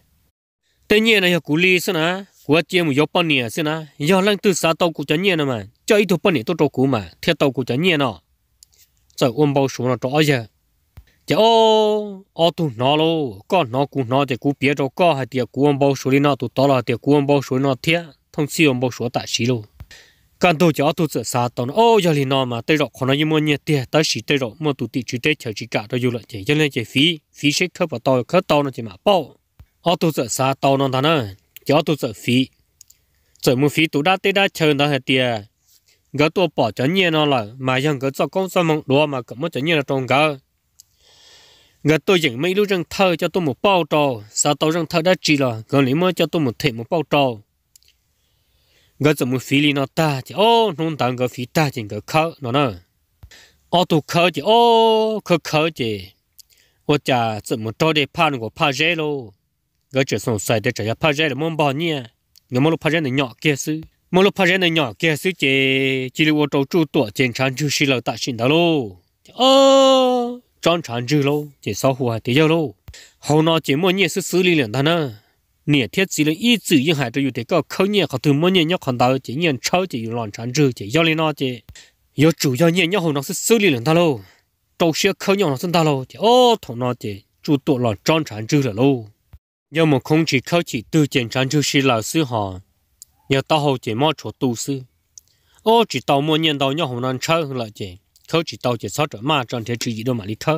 tất nhiên là Cố li xin à của chị một yếu bao nhiêu xin à yếu lần từ xa tàu của cho nhẹ mà cho ít thôi bao nhiêu tổ trâu cú mà theo tàu của cho nhẹ nọ rồi ôm bao số nó trâu giờ chả ô ô tụ nó lô con nó cũng nó thì cũng biết rồi hai hay tiệt cũng bao số đi nó tụ to là tiệt cũng bao số nó thiệt thông siêu bao số tại xí lô cần tôi cho tôi sẽ sa tông ô giờ thì nó mà tới rồi còn nó như mua nhiệt tiền tới xí tới rồi mua tụ tị chú tới chờ chỉ cả tôi dùng lại chỉ cho nên chỉ phí phí xích khớp vào tôi khớp tôi nó chỉ mà bao ô tôi sẽ sa tông nó thằng nó cho tôi sẽ phí rồi mua phí tụ đã tới đã chờ nó hay tiền gỡ tôi bỏ cho nhiệt nó là mà dân gỡ cho công sản mong đồ mà cầm mất cho nhiệt là trong gỡ người tôi dựng mấy lúc răng thơ cho tôi một bao trò sao tôi răng thơ đã chỉ là gần lấy mới cho tôi một thể một bao trò người dùng một phí lý nó ta chỉ ô nôn tặng người phí ta chỉ người khờ nó nè ô tôi khờ chỉ ô khờ khờ chỉ ô chả dùng một trò để pha nó của pha dễ lô người chỉ sống sai để chỉ pha dễ là muốn bao nhiêu người muốn pha dễ là nhỏ kia xứ muốn lúc pha dễ là nhỏ kia xứ chỉ chỉ là ô trâu chu tuổi trên trán chu xí là tạ xin đó lô ô trang tràn dư lô chỉ sau hùa thế giờ lô hầu nó chỉ mỗi nhẹ sự xử lý liền thằng nữa nhẹ thiết chỉ là ý chữ nhưng hải cho dù thế có khâu nhẹ họ từ mua nhẹ nhóc còn đào chỉ nhẹ trâu chỉ loạn tràn dư chỉ do lên nó chỉ do chủ do nhẹ nhóc hầu nó sẽ xử lý liền thằng lô trâu xe khâu nhọn nó sẽ thằng lô chỉ ô thằng nó chỉ chủ tụ loạn trang tràn dư là lô nhưng mà không chỉ khâu chỉ từ tiền tràn dư xí là sư họ nhờ tao hầu chỉ mua chỗ tu sư ô chỉ tao mua nhẹ tao nhóc hầu nó trâu là chỉ เขาจีตาวจะสอดมาจันเทจีดมาลิเธอ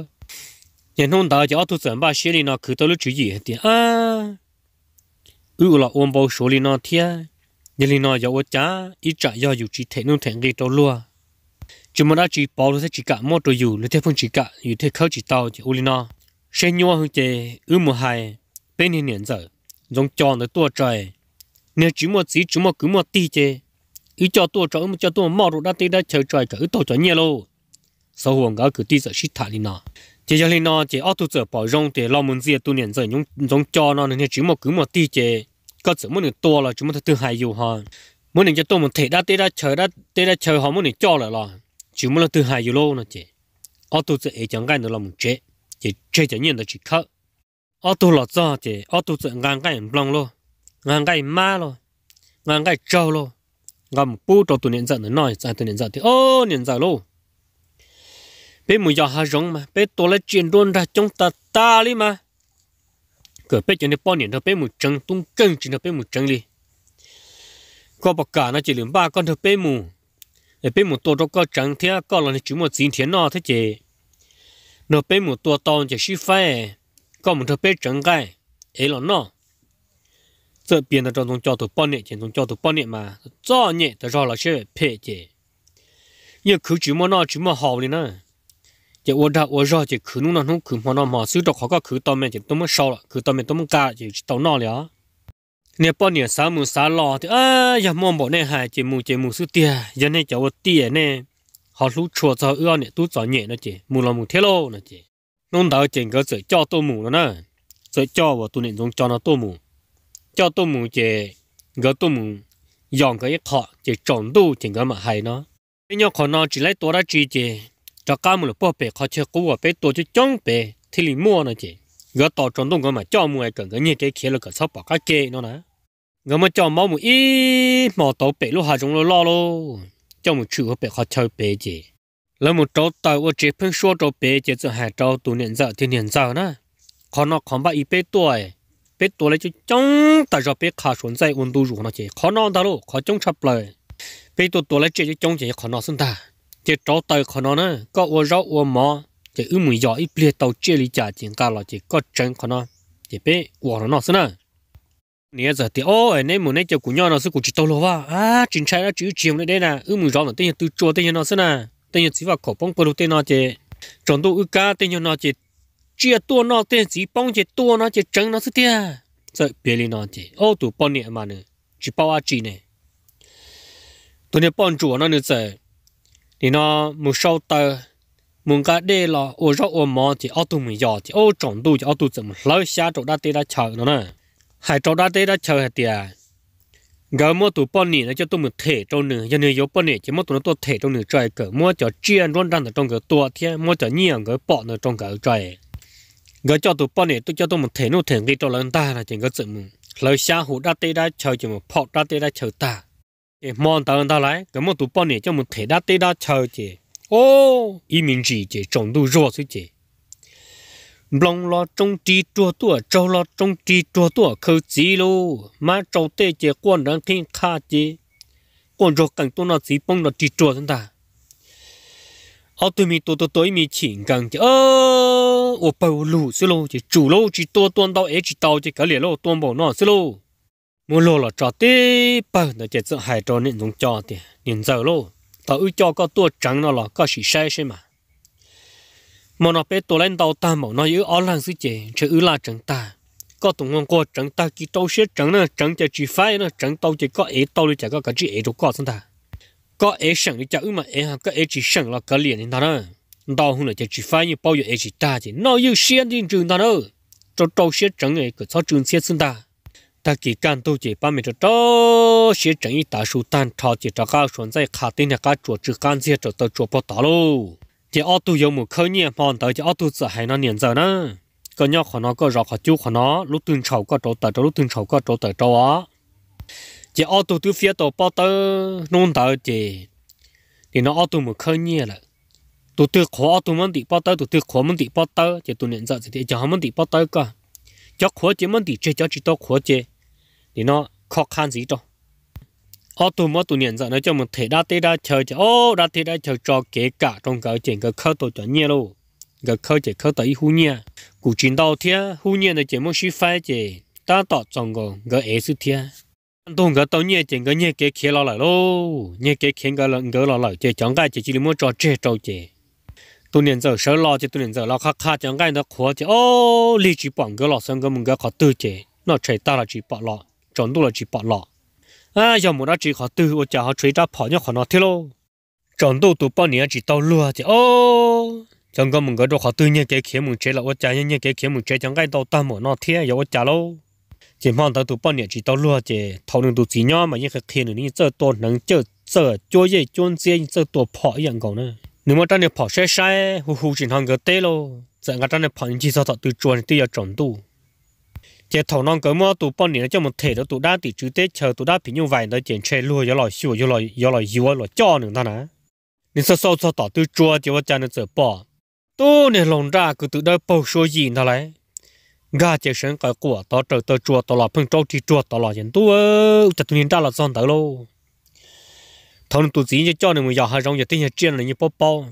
ยังน้องตาจะเอาตัวเสริมบ้าเชลีน่ะคือตัวลูกจีเดียอ่ะอู้ละอมบ่าวโชลีน่ะเทียยังลีน่ะจะว่าจ้าอีจ่ายอยู่จีเทนุ่งแทงกีตัวลัวจุมันอาจีบ่าวลูกจีกะมอตัวอยู่ลูกเทพุ่งจีกะอยู่เทเขาจีตาวจะอุลีน่ะเชนยัวหึงเจอู้มือหายเป็นเหนียนเจอจงจอนตัวใจเนี่ยจุมันสีจุมันกูมันตีเจอีจ่อตัวใจมันจ่อตัวมอรู้ได้ตีได้เฉยใจกับอีตัวใจเนี่ยลูก sau hoàng gạo cứ tí giờ shit thải đi nọ chỉ cho nên nó chỉ ở tu giờ bảo rong để lo muốn gì tu niệm rồi nhúng nhúng cho nó nên chỉ một cứ một tí chỉ có sự muốn được to là chúng ta tự hại dù ha muốn được cho tôi một thể đã tê đã chờ đã tê đã chờ họ muốn được cho lại là chỉ muốn là tự hại dù lâu nó chỉ ở tu giờ ấy chẳng cái nữa là muốn chết chỉ chơi chẳng nhận được chỉ khóc ở tu là do chỉ ở tu giờ ngang cái lòng lo ngang cái ma lo ngang cái trâu lo ngầm bu cho tu niệm giận nó nói ra tu niệm giận thì ô niệm giận luôn bé mù ya ha rong mà bé tổ lại chuyện đôn ra trong ta ta đi mà cỡ bé chuyện này bao nhiêu đó bé mù trăng tung cân chuyện đó bé mù trăng đi có bạc cả nó chỉ lượng ba con thôi bé mù bé mù tổ đó có trăng thế có là chỉ một chín thiên nọ thế chứ nó bé mù tổ to chỉ sư phai có một thôi bé trăng cái ấy là nó sợ biến là trong cho tu bao nhiêu chuyện trong cho tụi bao nhiêu mà cho nhẹ thì rồi là sẽ phê chứ nhưng cứ chỉ mà nó chỉ mà hậu đi nữa chỉ ô ra ô ra chỉ khử nung nó nung khử mà nó mà xứ độc họ có khử tao mẹ chỉ tôi muốn sau là khử tao mẹ tôi muốn cả chỉ tao nó liền nè bao nhiêu sáu mươi sáu lò thì à giờ mong bỏ nè hai chỉ mù chỉ mù xứ tia giờ này cháu tia nè họ lú chùa cho ưa nè tú cho nhẹ nó chỉ mù là mù thế lô nó chỉ nông đào chỉ có sợi cho tô mù nó nè sợi cho và tụi nè dùng cho nó tô mù cho tô mù chỉ gỡ tô mù dọn cái họ chỉ trộn đủ chỉ gỡ mà hay nó cái nhau khó nó chỉ lấy tổ ra chỉ chỉ cho cá mực bò bể khó chơi cú bể tổ chức chống bể thì lì mua nó chứ gỡ tỏ trong đông cái mà cho mua cần cái như cái kia là cái sắp bỏ cái kia nó nè gỡ mà cho máu mù ít mò tổ bể lúc hà trong lo lo lo cho mù chịu bể khó chơi bể chứ lấy một chỗ tàu ở chế phân số chỗ bể chứ giờ hai chỗ tụ niệm giờ thì niệm giờ nè khó nó khó ba ít bể tuổi bể tuổi lấy chứ chống tại cho bể khá xuống dây ôn tu rủ nó chứ khó nó ta luôn khó chống chập lại bể tuổi tuổi lấy chế chứ chống chứ khó nó sinh ta chỉ trâu tay khó nó nè có ô rau ô mò chỉ ưu mùi gió ít bia tàu chia lý trả chỉ cả là chỉ có chân khó nó chỉ bé ô nó nó xí nè nè giờ thì ô ấy nè mùi nè cho cụ nhau nó xí cụ chỉ tàu lô va à chính trái nó chữ chiều nữa đây nè ưu mùi rau nó tên từ chùa tên nó xí nè tên chỉ vào khẩu bông bờ đầu tên nó chỉ tròn tu ưu cá tên nó chỉ chia tua nó tên chỉ bông chỉ tua nó chỉ chân nó xí tia sợ bia lý nó chỉ ô tụ bông nè mà nè chỉ bao a chỉ nè tôi nè bông chùa nó nè giờ thì nó mù sâu tờ mùng cá đê là ô rau ô mò thì ô tu mình giò thì ô trồng tu thì ô tu chậm lỡ xa chỗ đa tê đã chờ nè hải chỗ đa tê đã chờ hạt tiền gỡ mua tụ bò nỉ nó cho tụ mình thể trâu nửa cho mua tụ nó tụ thể trâu nửa trời cỡ mua cho chiên run răn ở trong cỡ tua thiên mua cho nhiều gỡ bọ ở trong cỡ trời gỡ cho tụ bò nỉ tụ cho tụ mình thể nó cho lần ta là chỉ gỡ chậm lỡ xa hụ đa tê đã chờ chỉ một phọ đa tê đã chờ ta e mon ta ta lại cái món tụ bao nè cho một thể đa tê đa chờ chị ô ý mình chỉ chị trọng đủ rõ sự chị lòng lo trong trí chua tua trâu lo trong trí chua tua khứ chỉ lô mà trâu tê chị quan đang thiên kha chị quan rồi cảnh tôi nó chỉ bông nó trí chua thân ta ở tụi mình tụ tụ tụi mình chỉnh càng chị ơ ô bao lù xí lô chị chủ lô chỉ tua tuôn đau ế chị tàu chị cả liền lô tuôn bỏ nó xí lô mua lô là cho tê bờ nó chỉ sợ hải trò nên dùng trò thì nhìn giờ lô tao ư cho có tua trắng nó là có chỉ sai xem mà mà nó bé tổ lên đầu ta mà nó ư ở làng gì chế chứ ư là trắng ta có tụng ngon qua trắng ta chỉ tao xếp trắng nữa trắng chỉ chỉ phai nữa trắng tao chỉ có ế tao đi chả có cả chỉ ế đâu có xong ta có ế sẵn đi chả ư mà ế hàng cái ế chỉ sẵn là cả liền đó, nữa đau hơn chỉ chỉ phai như bao giờ ế chỉ ta chỉ nó yêu xiên đi trường ta nữa cho tao xếp trắng ấy cứ cho trường xếp xưng ta ta chỉ can tu chỉ ba mình cho đó sẽ chẳng ít ta số tan thọ chỉ cho các xuân dây khá tin các chuột chữ can gì cho tôi chuột bỏ tao lô chỉ ở tu dùng một khơi nhẹ mòn tới chỉ ở tu sợ hay nó niệm giờ nữa có nhau của nó có rõ khó chú của nó lúc tuần sau có chỗ tới lúc tuần sau có chỗ tới chỗ á chỉ ở tu tu phía tàu bao tới nôn tới chỉ thì nó ở tu một khơi nhẹ là tu tu khó tu mình thì bao tới tu tu khó mình thì bao tới chỉ tu niệm giờ thì cho mình thì bao tới cả cho khó chế món thì chơi cho chỉ to khó chế thì nó khó khăn gì đó ở tụ mà tụ nhận rồi nó cho mình thể đa tế đa chơi cho ô đa tế đa chơi cho kể cả trong cái chuyện cái khâu tổ cho nhẹ luôn cái khâu chỉ khâu tới hu nhẹ cụ chiến đầu thiên hu nhẹ là chỉ muốn suy phai chỉ ta tỏ trong cái cái ấy sự thiên tôi cái tàu nhẹ chỉ cái nhẹ cái kia lo lại luôn nhẹ cái kia cái lo cái lo lại chỉ chẳng cái chỉ chỉ muốn cho chơi trâu chơi tôi niệm giờ sợ lo chứ tôi niệm giờ lo khát khát chẳng cái nó khó chứ ô lý chỉ bọn cái lọ xong cái mông cái khó tư chế nó chạy ta là chỉ bọn lọ chọn tôi là chỉ bọn lọ à giờ muốn nó chỉ khó tư ô chả họ chơi ra bỏ nhau khó nó thế lo chọn tôi tụi bọn này chỉ tao lừa chứ ô chẳng cái mông cái đó khó tư nhẹ cái khiến mông chơi là ô chả nhẹ cái khiến mông chơi chẳng cái tao ta muốn nó thế giờ ô chả lo chỉ mong tao tụi bọn này chỉ tao lừa chứ thầu đừng tụi chỉ nhau mà những cái khiến này những chơi tôi nắng chơi chơi chơi chơi chơi chơi chơi tôi bỏ อย่าง cầu nữa nếu mà trong này bỏ xe xe hù hù chỉ hàng cái tê lo giờ cái trong này bỏ những chi sao thật từ chuồn từ giờ trồng tu chỉ thầu non cái mua tụ bọn này cho một thể đó tụ đã thì chữ tết chờ tụ đã thì như vậy đó chuyển xe lùi giờ lại xua giờ lại giờ lại dìu lại cho nữa ta nè nên sao sao sao thật từ chua chỉ vào chân nó giờ bỏ tu này lòng ra cứ tự đó bầu số gì nó lấy gà chỉ sống cái của tao trời tao chua tao là phun trâu thì chua tao là dân tu ơ chặt tụi nhìn ra là son tới luôn thằng nó tụi cho nên mình giờ rong giờ tin nhà chuyên là như bao bao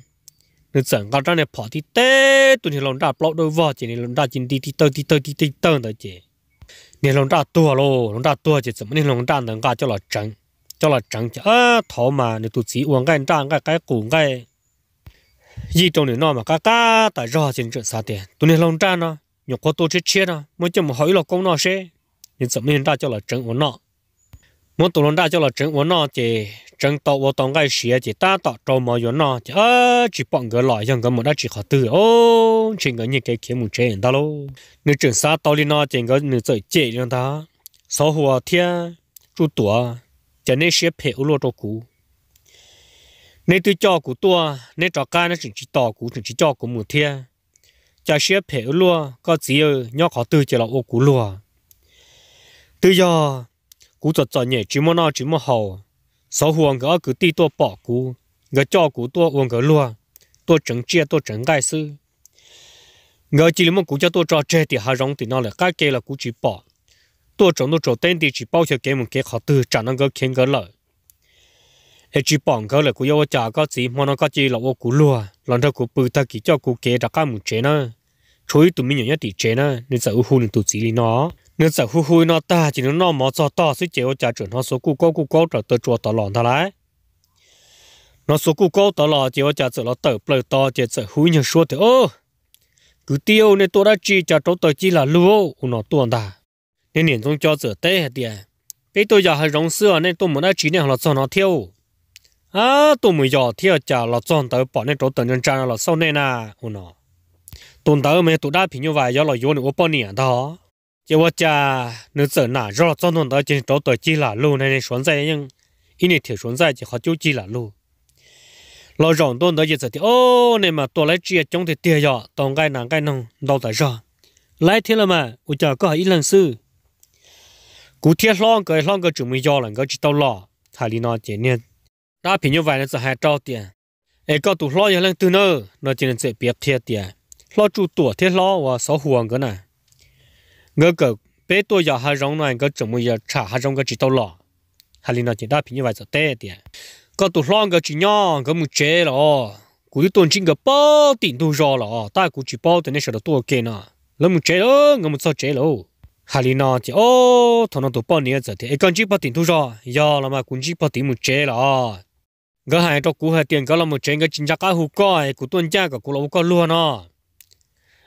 nó chẳng cả trang này bỏ thì té tụi này lòng đạp lọt đôi vợ chỉ này lòng đạp chín tí tí tơ tí tơ tí tí tơ đó chị này lòng cho là trắng cho là trắng à thọ mà này tụi gì uống trang cái cái cái gì trong này nó mà cá cá tại rõ trên chuyện sao tiền tụi này lòng đạp nó nhục có tôi chết nó mới cho mà hỏi là công nó sẽ nhưng 怎么呢 đạp cho là trắng uống nó muốn tụi nó cho là trứng uống nó thì trứng tàu vô tông cái xía thì ta tọt trâu mà uống nó thì chỉ bọn người lại chẳng có một đã chỉ khó từ ô chỉ có những cái kiếm một chế ta lô nữ trưởng sa tàu đi nó chỉ có nữ sợi chế cho ta sau hồ thiên chú tủa cho nên xía phê u lô cho cú nên tôi cho cú tua nên cho chỉ chỉ tỏ chỉ cho cú một thiên cho xía phê u lô gì nhóc khó từ chỉ là ô cú lùa từ cú cho cho nhẹ chỉ muốn nó chỉ muốn hầu sau huồng gỡ cứ ti tua bỏ cú gỡ cho cú tua huồng gỡ lua tua trứng chia tua trứng gai sư gỡ chỉ muốn cú cho tua cho chơi thì hà rong thì nó là cái kia là cú chỉ bỏ tua trứng tua trộn tên thì chỉ bao giờ cái mình cái khó tư chẳng năng gỡ khiến gỡ lợi hệ chỉ bỏ gỡ là cú yêu chả có gì mà nó có gì là ô cú lua lần đầu cú bự ta chỉ cho cú kế đã cái một chế nữa chuối tụi mình nhớ nhất thì chế nữa nên sợ hôn tụi chỉ nó nên sợ hu hu nó ta chỉ nó nó mò cho to suy chịu trả chuẩn nó số cu cố cu cố trở từ chùa tỏ lòn thà lái nó số cu cố tỏ lò chịu trả sợ nó tở plơ to chỉ sợ hu như số thì ô cứ tiêu nên tôi đã chi trả trâu tờ chi là lúa u nó tuôn ta nên niệm trong cho sợ tê hết tiền bây tôi giờ hơi rong xưa nên tôi muốn đã chỉ nên là cho nó thiêu à tôi mới giờ thiêu trả là cho tớ bỏ nên trâu tờ nhân trang là sau này nà u nó tuần tớ mấy tôi đã phí như vậy giờ là vô nữa bỏ niệm đó chỉ ว่าจะนึกเสนหน้ารอจนนตจนตัวตัวจีหลาลูในในสวนใจยังอีนี่เถียวสวนใจจะเขาจู้จีหลาลูเราจองต้นตัวจะที่โอ้เนี่ยมาตัวไรเจียจงที่เตียยอตองไก่นางไก่นงเราแต่รอไรเทียละมาอุจจาก็อีหลังซื้อกูเทียร้องเกยร้องก็จุ่มยอหลังก็จิตเอาหล่อทาลีนอเจเนี่ยถ้าผิงยูไว้นั่นจะหายเจ้าเตียเอ้ก็ตุล้อยอย่างเรื่องตัวเนอร์นอจีนเสียเปียบเทียเตียล้อจู่ตัวเทียล้อว่าสอห่วงกันน่ะ ngỡ cỡ bé tôi giờ hai rong này có chừng một giờ trả hai rong có chỉ tao lọ hà linh nói chỉ đáp như vậy giờ té tiền có tụt lon có chỉ nhỏ cái một chế lọ cú đi tuần chính có bao tiền tu rò lọ ta cú chỉ bao tiền này sợ tôi kê nọ lỡ một chế đó ngỡ một sao chế lọ hà linh nói chỉ ô thằng nó tụt bao nhiêu giờ thì ấy con chỉ bao tiền tu rò giờ là mà cũng chỉ bao tiền một chế lọ ngỡ hai cho cú hai tiền có là một chế ngỡ chính chắc cá hú coi cú tuần cha có cú lỗ có luôn nọ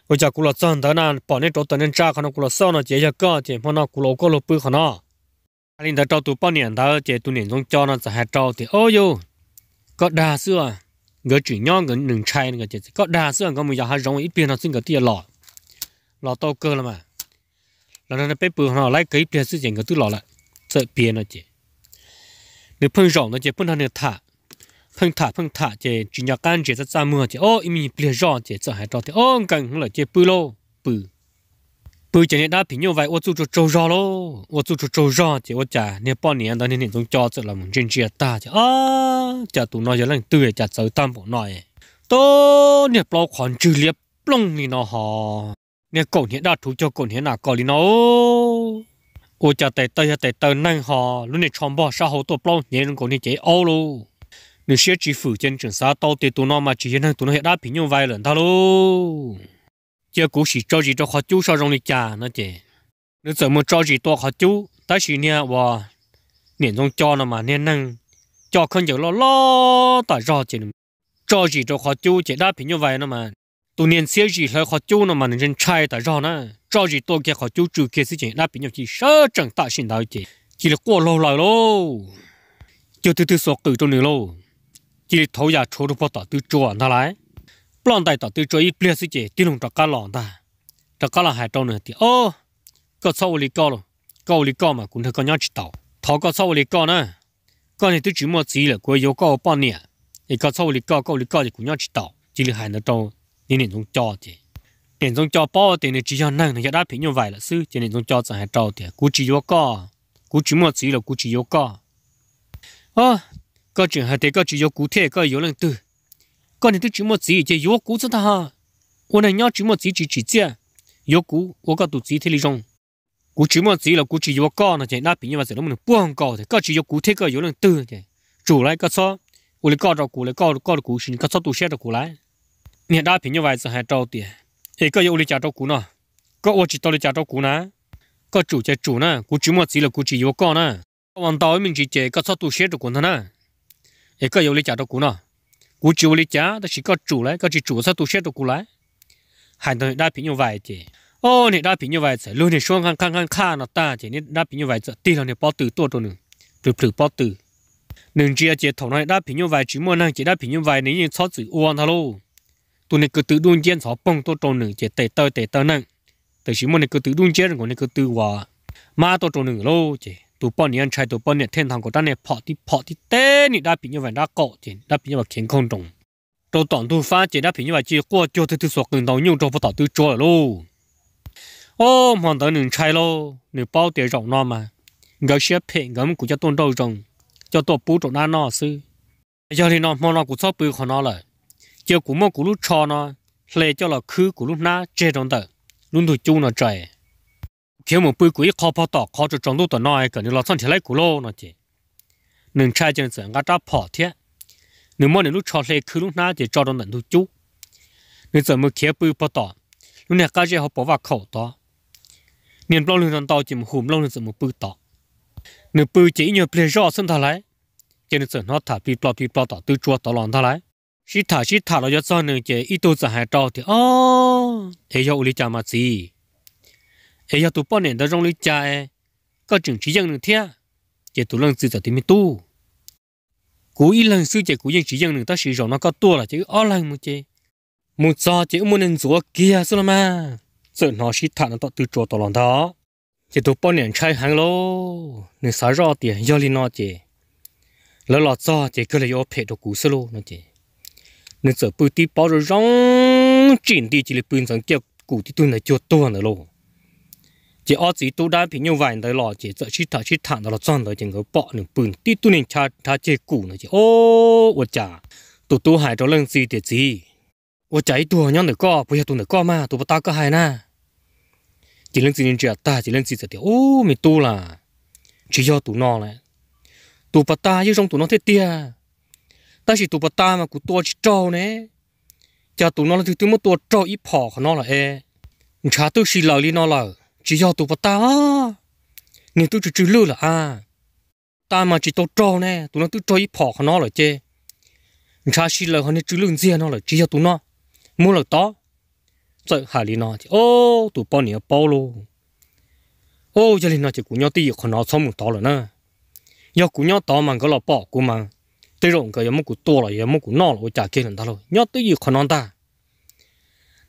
我家古老真的呢，把那找等人家可能古老少呢，接下个解放呢，古老过了不可能。领导招都半年头，这都年终交呢，这还招的，哦哟，个大事啊，个主要个能拆那个就是个大事，我们要还容易一边呢，整个地老老到够了嘛，然后呢，被不呢来给别事情个都老了，这边呢这，你碰上呢这碰到那他。phân thả phân thả chế chỉ nhà can chế rất ra mưa chế ô im mình bịa rõ chế cho hại trò thế ô cần cũng là chế bự lô bự bự chế này đã phí nhiều vậy ô chú chú trâu rõ lô ô chú chú trâu rõ chế ô chả nè bọn nè đó nè nè giống cho sợ là mình trên chia ta chế à chả tụ nói giờ lần tươi chả sợ tam bộ nói tô nè bao khoản trừ liệp plong nè nó hò nè cổ nè đã thu cho cổ nè nào cổ nè nó ô chả tệ tơi tệ tơi nang hò lúc nè chọn bò sao hậu tổ plong nè cổ nè chế ô luôn nếu xe chỉ phủ chân trường sa tàu thì tụi nó mà chỉ hiện hàng tụi nó hiện đã bị nhau vài lần tha lô giờ cũ chỉ cho gì cho họ chú sao rong lịch trả nó chứ nếu sớm mà cho gì to họ chú ta chỉ nè và nền trong cho nó mà nè năng cho không chịu lo lo tại do chứ cho gì cho họ chú chỉ đã bị nhau vài nó mà tụi nền xe gì lại họ chú nó mà nên trai tại do nó cho gì to kia họ chú trừ kia sự chuyện đã bị nhau chỉ sợ chẳng ta xin đâu chứ chỉ là qua lâu lại lô chưa từ từ sọt từ trong này lâu chỉ thấu giá chỗ được bỏ từ chỗ nó lại bọn đại tỏ từ chỗ ít bia sự chế tin lòng trắc cá lỏng ta trắc cá là hai trâu nữa thì ô có sau lý có rồi có lý có mà cũng thấy có nhau chỉ tàu thọ có sau lý có nữa có thì tôi chỉ mua gì là có yếu có bao nhiêu thì có sau lý có có lý có thì cũng nhau chỉ tàu chỉ là hai nó trâu nên nên dùng cho thì nên dùng cho bao thì nên chỉ cho năng thì đã phải như vậy là sư cho nên dùng cho cho hai trâu thì cũng chỉ yếu có cũng chỉ mua gì là cũng chỉ yếu có ô có chuyện hai thế có chỉ yếu cụ thể có yếu lần tư con thì tôi chỉ một gì chỉ yếu cụ cho ta ha ôn này nhau chỉ một gì chỉ chỉ chia yếu cụ ôn có tụ chỉ thế lý rong cụ chỉ một gì là cụ chỉ yếu con là chỉ đáp bình như vậy nó mình buông cầu thì có chỉ yếu cụ thể có yếu lần tư chỉ chủ lại có sao ôn lấy có rồi cụ lấy có có rồi cụ xin có sao tụ xe rồi cụ lại miền đáp bình như vậy sẽ hai trâu tiền ấy có yếu lấy trả trâu cụ nào có ôn chỉ tao lấy trả trâu cụ nào có chủ chạy chủ nè cụ chỉ một gì là cụ chỉ yếu con nè còn tao mình chỉ chạy có sao tụ xe rồi cụ nè 也个有理解到古呢，古只有理解，但是个主嘞，个只主是都写到古来，还能那朋友外的。哦，你那朋友外子，如你说看看看看了大姐，你那朋友外子，对了你包 tử 多多呢，对不对包 tử？能接接头呢，那朋友外只么能接那朋友外，你用草子窝他喽。tôi này cứ tự đun chén sáu bông tôi trộn nửa chỉ tệ tơi tơi nè, tệ chỉ muốn này cứ tự đun chén rồi này cứ tự hòa, má tôi trộn nửa lô chỉ tụ bọn nhân trai tụ bọn nhân thiên thằng của ta này phọ thì phọ thì tê nị đã bị như vậy đã cọ thì đã bị như vậy khiến không trùng tôi toàn tu phá chỉ đã bị như vậy chỉ qua cho thứ thứ sọt gần đầu nhung cho phụ tỏ tư cho lô ô mòn tới nương trai lô nương bao tiền rộng nó mà gỡ xe phệ gấm của cho tôn đầu rồng cho tổ bú trộn ăn nó sư giờ thì nó mòn nó của sót bự của nó rồi giờ của mò của lúc cho nó cho là khứ của lúc na chê trong tờ luôn chung nó trời kiếm một bụi quỷ khó bỏ tỏ khó cho trong lúc tuần nói cần là thân thể lấy củ lô nó chỉ nên trai chân sự ngã đáp bỏ thế nên mỗi lúc cho lấy cứ lúc nào thì cho đồng nhận thu nên giờ mới kiếm bụi bỏ tỏ nên lâu lần tao chỉ một hùm lâu lần giờ một bụi tỏ nên bụi chỉ nhờ ple rõ sinh thà lấy nên giờ nó thả bị bỏ bị bỏ tỏ từ chùa tỏ lòng nên chỉ ít tôi giờ hai trâu thì ô thế giờ uli chả mà gì ai giờ tụ bọn này đã rong lấy chài, ấy có chừng chỉ dân được thía, chỉ tụ lần sư giờ thì mới tu cú ý lần sư chỉ cú dân chỉ dân được ta sử dụng nó có tua là chỉ ở lần một chỉ một giờ chỉ muốn nên rửa kia xí mà sợ nó xí thản nó tự từ tao lòng đó chỉ tụ bọn này chạy hàng lô nên xả rõ tiền do li nó chỉ lỡ lọt giờ chỉ cứ lấy ô phê đồ cú xí lô nó chỉ nên sợ bự tí bao rồi rong chuyển đi chỉ là bự rằng kia cú thì tôi này chưa tua nữa luôn chỉ ở chỉ tu đã phải như vậy đấy là chỉ sợ chỉ thả chỉ thản đó là chọn đấy chừng có bỏ những bùn tí tu nên cha cha chỉ cũ này chỉ ô ô cha, tu tu hại đó lần gì thì gì ô chả tu nhau được co bây giờ tu được co mà tu bắt ta có hại na chỉ lần gì nên chuyện ta chỉ lần gì thì ô mình tu là chỉ do tu nó này tu bắt ta yêu trong tu nó thế tia ta chỉ tu bắt ta mà cũng tua chỉ trâu nè cha tu nó là thứ thứ một tua trâu ít phò của nó là e cha tu xì lời đi nó là chỉ do tụ bắt ta nếu tôi chỉ trừ lưu là à ta mà chỉ tao trâu nè tụi nó tôi trâu ít phỏ nó là chê cha xí là họ nên trừ lưu gì nó là chỉ do tụi nó mua là to sợ hà lý nó ô tụi bao nhiêu bao luôn ô giờ lý nó chỉ cũng nhau tí họ nó xong một to rồi nè giờ cũng nhau to mà có là bỏ của mà tới rồi cái giờ mất của to rồi, giờ mất của nó là trả kia là ta rồi nhau tí gì họ nó ta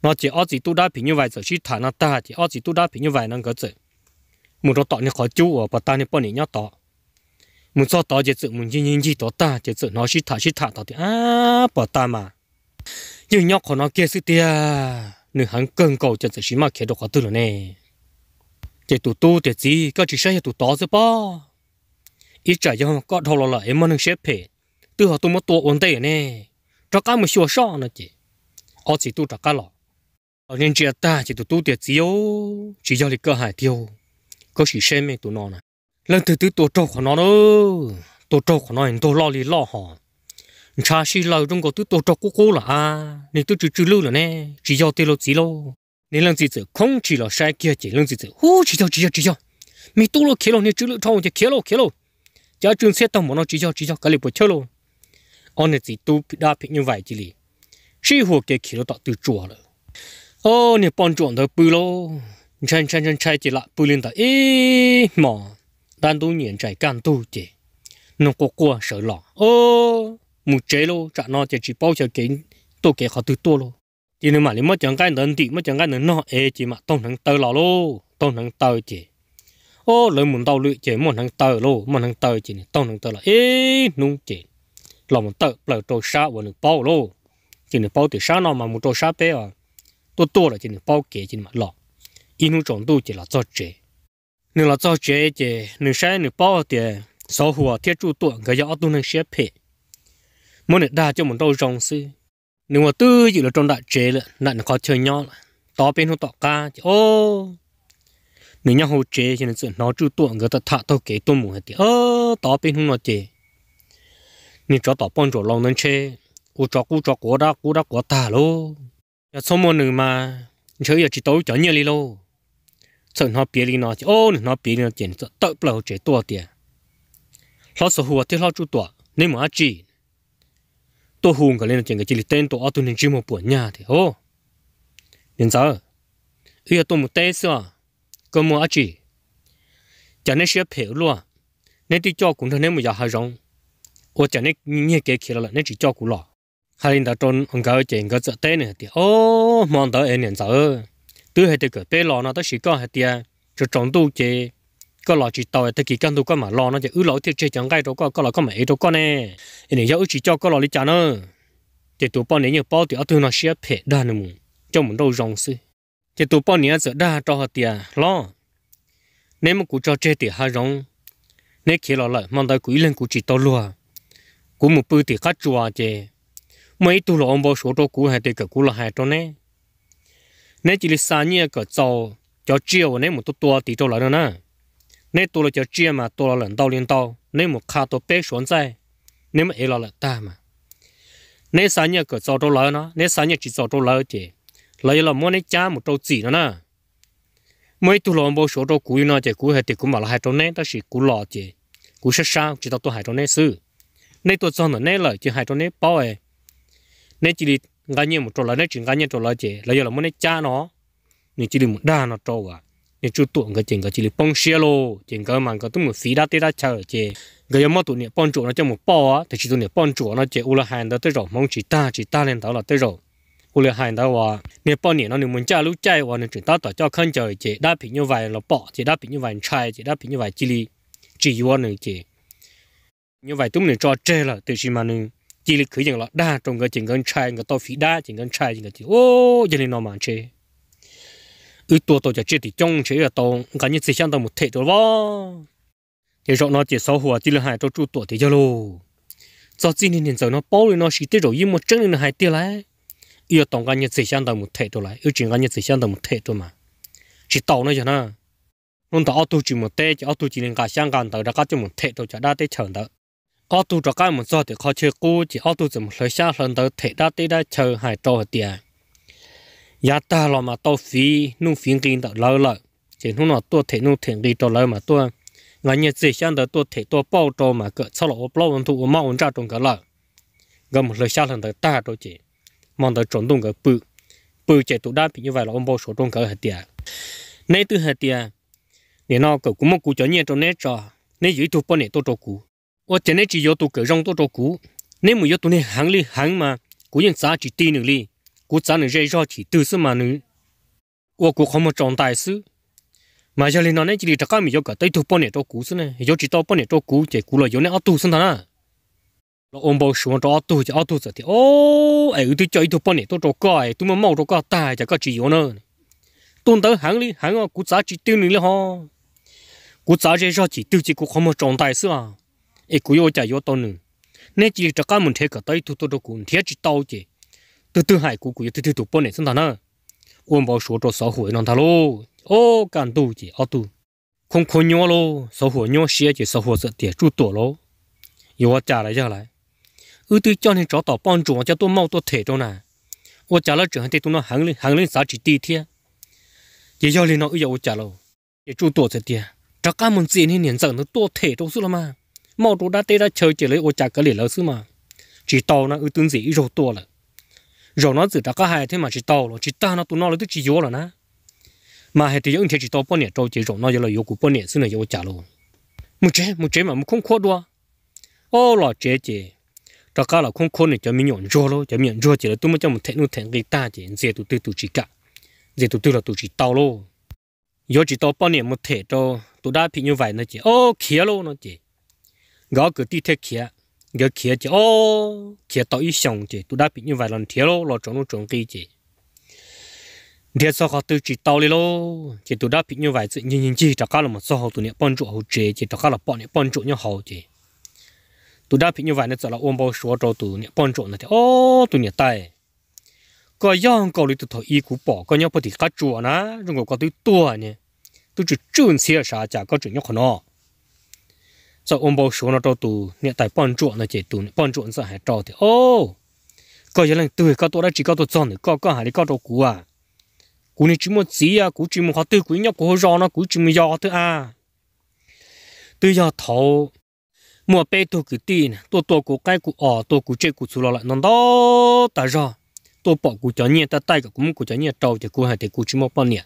nó chỉ ở chỉ tu đá phí như vậy rồi chỉ thả nó ta chỉ ở chỉ tu đá phí như vậy nó có chứ một đôi tọt như khó chịu ở bà ta nên bọn nhá tọt một số tọt chỉ sự một chỉ nhìn chỉ tọt ta chỉ sự nó chỉ thả chỉ thả tọt thì à bà ta mà nhưng nhóc của nó kia sự tia nửa hắn cơn cầu chỉ sự chỉ mà kia đồ khó tư rồi nè chỉ tụ tu thì gì có chỉ sai tụ tọt chứ bao ít trả cho có thâu lò lại mà nâng xếp phê từ họ tu mất tua ổn tệ nè cho cá mà xua sao nữa chứ họ chỉ tu trả cá lọ ở ờ, nên chia ta chỉ tụt tu tiệt chỉ cho lịch cơ hải tiêu có chỉ xem mẹ tụi nó này lần thứ tư tổ trâu của nó đó tổ trâu của nó anh tổ lo lì lo họ cha xí lâu trong cái tổ trâu cố cố là à nên tôi chữ chữ lưu là nè chỉ do tiêu chỉ lâu nên lần gì chứ không chỉ là sai kia chỉ lần gì chứ hú chỉ cho chỉ cho chỉ cho, mấy tu lo kia lo nên chữ lưu trâu thì kia lo kia lo cha trường xét tâm nó chỉ cho chỉ cho cái lịch bộ chơi lo anh này chỉ tu đã như vậy chỉ lì xí hồ kia kia lo tạo từ chùa rồi ô nè bọn chuẩn tới bự lô chân chân chân chạy chỉ là bự lên ta ý mà đàn tu nhện chạy can tu chỉ nó có qua sợ lọ ô một chế lô chả nó chỉ chỉ bao giờ kính tôi kể họ từ tua lô chỉ nên mà lấy mất chẳng cái nền thì mất chẳng cái nền nó ê chỉ mà tông thằng tơ lọ lô tông thằng tơ chỉ ô lấy muốn tàu lụy chỉ một thằng tơ lô một thằng tơ chỉ tông thằng tơ là ê nung chỉ lòng một tơ lỡ trôi xa và nửa bao lô chỉ nửa bao thì xa nó mà một trôi xa bé à 多多了就能包给就嘛老，一路长度就了造折，你了造折的，你山你包的，少户贴住多个要都能写配，mỗi 年 đã cho mình đâu rong sư, nếu mà tư dự là trong đại chế là nặng khó chơi nhau là, đó bên hồ tọa ca thì ô, nếu hồ chế thì là chuyện nó chú tuộng người ta thả tao kế tuôn mù hết thì ô, đó bên hồ nó chế, cho tọa bọn chỗ lòng nên chế, ô cho cú cho cố đá cố đá cố ta luôn giờ dạ, xong một nửa mà chứ giờ chỉ tối chở nhiều đi lô sợ nó bịa đi nó chỉ ô nó bịa nó chỉ tự bầu chỉ tua tiền nó sợ hùa thì nó chú tua nên mà chỉ tôi hùn cái lên chỉ cái chỉ tên tôi ở tôi nên chỉ một buổi nhà thì ô nên sao bây giờ tôi một tay sao cơ mà chỉ cho nên sẽ hiểu luôn nên đi cho cũng thế nên mà giờ hay rong ô cho nên nghe cái kia là nên chỉ cho cũng lo hai linh đạo trôn ông gạo chuyện cái chợ tết này thì ô mang tới anh nhận giờ tôi hay được cái bé lò nó tới sĩ con hay tiệt cho trồng tu chế có lò chỉ tàu thì kỳ căn tu có mà lò nó chỉ ứ lò thiết chơi chẳng cái đâu có có lò có mà ấy đâu có nè em nhớ chỉ cho có lò đi chả nữa thì tụi bọn này nhớ bao thì ở tôi nó sẽ phải đa nữa cho mình đâu rong xí thì tụi bọn này giờ đa cho họ tiệt lo nếu mà cụ cho chơi thì hai rong nếu khi lò lại mang tới cụ lên cụ chỉ tàu lùa cụ một bữa thì cắt chùa chơi mấy tu là ông bố số cho cũ hay để cái cũ là hai trâu nè nè chỉ là sáu nhia cái trâu cho chiều nè một tu tua tí trâu lại đó nè Nãy tu là cho chiều mà tu là lần tao liên tao nè một khá tu bé xuống sai nãy mà ấy là là ta mà nè sáu nhia cái trâu trâu lại nó nè sáu nhia chỉ trâu cho lại chỉ lấy là muốn nãy cha một trâu chỉ nó nè mấy tu là ông bố số cho cũ nó chỉ cũ hay để cũ mà là hai trâu nè ta chỉ cũ lọ chứ, cũ sát sao chỉ tao tu hai trâu nè sư Nãy tu cho nó nè lại chỉ hai trâu nè bao ấy nên chỉ đi ngay nhiên một trò là nên chỉ ngay nhiên trò là chỉ là giờ là muốn nên cha nó nên chỉ đi một đa nó trò à nên chú tụi người chỉ người chỉ đi bông xe lô chỉ người mà người tụi một phí đã tê đã chờ chỉ người mà tụi này bông chuột nó cho một bò á thì chỉ tụi này bông chuột nó chỉ u là hàng đó tới rồi mong chỉ ta chỉ ta lên đó là tới rồi u là hàng đó và nên bông này nó nên muốn cha lúc chạy và nên chuyển ta tỏ cho khăn chờ chỉ đã bị như vậy là bỏ chỉ đã bị như vậy trai chỉ đã bị như vậy chỉ đi chỉ u là chỉ như vậy tụi mình cho chơi là từ khi mà nên chỉ là khởi rằng là đa trong cái chỉ con trai người tao phi đa chỉ con trai người chỉ ô giờ nên nó mà chế ừ tua tôi cho chết thì trong chế là tao cái như sự sáng tao một thể tôi vó thì rồi nó chỉ sau hùa chỉ là hai tao chú tuổi thì cho lô cho chỉ nên giờ nó bao nó chỉ tới rồi im một chân nó hai tiêu lại yêu tao cái như sự sáng tao một thể tôi lại yêu chuyện cái như sự sáng tao một thể tôi mà chỉ tao nó cho nó luôn tao tao chỉ một tê chỉ tao chỉ nên cả sáng cả tàu đã có cho một thể tôi cho đa tê chờ tao ở tu cho cái một do thì khó chơi chỉ ở tu chỉ một lời xa lần tới thể đã tới đã chờ hai trâu tiền giá ta lo mà tao phí nung phí kinh đã lâu rồi chỉ nung nó tua thể nung thể đi cho lâu mà tua ngài nhiệt gì sang tới tua thể tua bao trâu mà cỡ sau lỗ bao vấn thụ mạo vấn ra trong cái lợi gần một lời xa lần tới ta đâu chỉ mong tới trốn tung cái bự bự chỉ tụ đa bị như vậy là bao số trong cái hạt tiền nay từ hạt tiền nên nó cỡ cũng một cú cho nhiệt trong nét trò nên dưới tụ bao này tôi cho cú 我今天只要多个让多照顾，你们要多呢行里行嘛，古人咋只低能哩，古咋能热热起都是嘛呢？我古好么长大事，mà giờ lên nó này chỉ là các mình yêu cả tây thu bốn này cho cú xí này, yêu chỉ tao bốn này cho cú chỉ cú là yêu này áo tu xí thằng à, nó ôm bao xuống cho áo tu chỉ áo tu giờ thì ô, ai tôi chơi thu bốn này cho coi, tôi mà mau cho coi ta chỉ có chỉ yêu nữa, tuần tới hàng đi hàng cú giá chỉ tiêu nữa ha, cú giá chỉ cho chỉ tiêu chỉ cú không mà trọng đại xí à e cú yo cha yo to nung nè chỉ cho các mình thấy cả tới thu thu đồ cũng thiết chỉ tao chỉ từ từ hải cú cú từ từ tụ bôn này xong thằng na. ôm vào số cho sáu hồi non thằng lô ô cản tu chỉ ô tu không khôn nhau lo, sáu hồi nhau xia chỉ sáu hồi sợ tiệt chu tổ lô yo cha lại ra lại ư tư cho nên chó tỏ bọn chủ cho tôi mau tôi thể đâu nè ô cha là trưởng thì tôi nó hàng lên hàng lên xã chỉ ti thiệt chỉ cho lên nó ư yo cha lô chỉ chu tổ sợ tiệt chắc các mình gì nên nhận rằng nó tôi thể đâu xí lắm mà mau đủ đã tê đã chơi chỉ lấy ô chả cái lì lỡ xứ mà chỉ tàu nó ưu tương dị rồi to là rồi nó dự đã có hai thế mà chỉ tàu rồi chỉ ta nó tụi nó lấy tức chỉ vô là na mà hệ thì những thế chỉ tàu bao nhiêu trâu chỉ rồi nó giờ là vô cụ bao nhiêu xứ này vô chả luôn một chế một chế mà một không khó đua ô là chế chế đó cả là không khó này cho mình nhọn rồi luôn cho mình nhọn rồi chỉ là tôi mới cho một thẹn một thẹn người ta chỉ dễ tụi tôi tụi chỉ cả dễ tụi tôi là tụi chỉ tàu luôn giờ chỉ tàu bao nhiêu một thể cho tụi đã bị như vậy nó chỉ ô kia luôn nó chỉ gõ cửa đi thế kia gõ kia chứ ô kia tao ý xong chứ tôi đã bị như vậy lần thế lo lo trốn nó trốn kia chứ thế sao họ tự chỉ tao đi lo chứ tôi đã bị như vậy chứ nhìn nhìn chỉ chắc là một số họ tụi này bọn chủ họ chế chứ chắc là bọn này bọn chủ nhau họ chứ tôi đã bị như vậy nó chỉ là ôm bao số cho tụi này bọn chủ này thì ô tụi này tay có yang có lý tụi thọ ý cũ bỏ có nhau bất thì cắt chùa nè rồi có tụi tua nè tôi chỉ chun xia sa chả có chuyện nhau khó nó cho ông bao số nó cho tù nhẹ tại bọn chuột nó chạy tù bọn chuột ra hải cho thì ô có giờ lần tuổi có tôi đã chỉ có tôi chọn được có có hải đi có tôi cú à cú này chỉ một gì à cú chỉ một họ tư cú nhóc cú do nó cú chỉ một do thứ à tư do thầu mua bê tôi cứ tin tôi tôi cú cái cú ở tôi cú chơi cú xù lại nó đó tại do tôi bỏ cú cho nhẹ ta tay cả cũng muốn cú cho nhẹ trâu thì cú hải thì cú chỉ một bọn nhẹ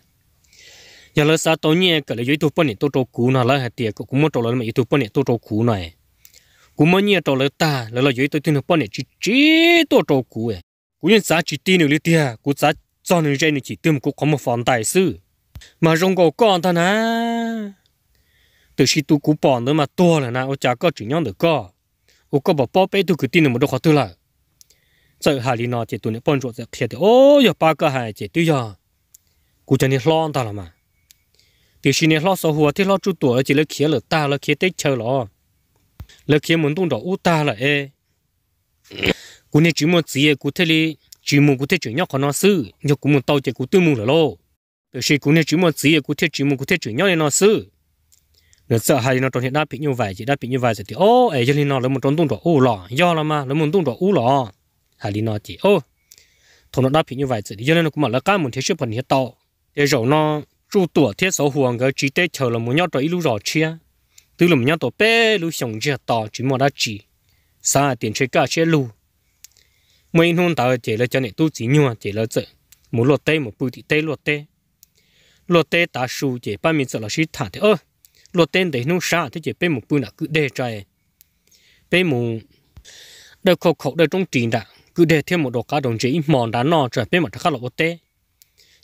giờ là sao tối nhẹ cái là dưới tụp này tôi trâu cú nào là hạt tiệt cũng mất trâu lỡ mà dưới tụp này tôi trâu cú này cũng mất nhẹ trâu lỡ ta lỡ là dưới tôi thiên này chỉ chỉ tôi trâu cú ấy cũng nhân sao chỉ tin được lý tiệt cũng sao cho nên dây chỉ tiêm cũng có một phòng đại sư mà rong cổ con ta nè từ khi tôi cú bỏ nữa mà to rồi nè ông cha có chuyện nhau được co ông có bảo bỏ bé tôi cứ tin được một đôi khó tư lại sợ hà lý nó chỉ tôi này bọn chuột sẽ thiệt ôi, giờ ba cái hà chỉ tôi giờ cú cho nên lon ta là mà thì xin này lo sổ hùa thì lo chú tuổi chỉ lấy khía lỡ ta lấy khía tết chờ lo lấy khía muốn tung đỏ u ta là e cú này chỉ một gì cú thế li chỉ một cú thế chuyện nhóc còn nó sư nhóc cú muốn tàu chỉ cú tư mù là lo để xin cú này chỉ một gì cú thế chỉ một cú thế chuyện nhóc này nó sư nữa sợ hay nó trong hiện đã bị như vậy chỉ đã bị như vậy thì ô ấy cho nên nó lấy một trong tung đỏ u lọ do là mà lấy một tung đỏ u lọ hay đi nó chỉ ô thằng nó đã bị như vậy thì cho nên nó cũng mà lấy cái một thế sự phần hiện tàu để rồi nó chú tuổi thiết số huồng cái chỉ tết chờ là muốn nhau tới lũ rõ chia từ lũ nhau tới bé lũ sống chia tỏ chỉ một đã chỉ xa tiền chơi cả chia lù mấy hôm tao chỉ là cho nên tu chỉ nhua chỉ là chợ một lột tê một bụi thì tê lột tê lột tê ta su chỉ ba mình sợ là sĩ thả thế ơ lột tên để nó xa thế chỉ bên một bụi là cứ để trái, bên một đời khẩu khẩu đời trong tiền đã cứ để thêm một đồ cá đồng chỉ mòn đá nọ trở bên một thằng khác lột tê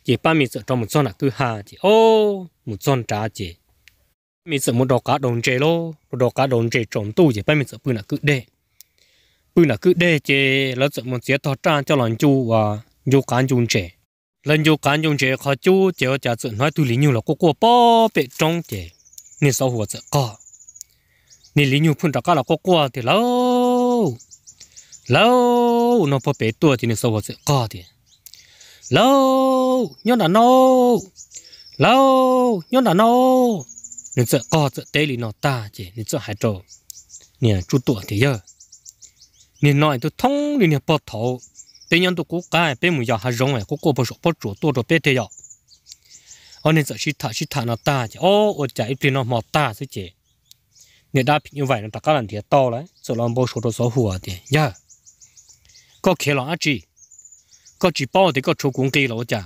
chỉ ba mi sợ trong một son là cứ hà chỉ ô một son trả chỉ mi sợ một đồ cá đồn chế lô đồ cá đồn chế trộm tu chỉ ba mi sợ bự là cứ đê bự là cứ đê chế lỡ sợ một chiếc thọ trang cho lòng chu và vô cán chung chế lần vô cán chung chế khó chu chế trả sợ nói tu lý nhiều là cố cố bỏ bệ trong chế nên sau hồ sợ co nên lý nhiều phun trả cá là cố cố thì lâu lâu nó phải bệ tua thì nên sau hồ sợ co thì lâu nhớ là nô lâu nhớ là nô nên sợ co sợ tê lì nó ta chỉ nên sợ hại trộn nè chú tuổi thì giờ nè nói tôi thông đi nè bỏ thầu bây giờ tôi cố cái bây giờ hay rong này cố cố bỏ bỏ chuột tôi rồi bây thế giờ ở nên sợ chỉ thả chỉ thả nó ta chỉ ô ô chạy tiền nó mò ta chứ chỉ nè đã như vậy nó ta các lần thì to đấy sợ làm bỏ chuột rồi số hùa thì giờ có khi là gì có chỉ bao thì có chỗ cũng cây lỗ chả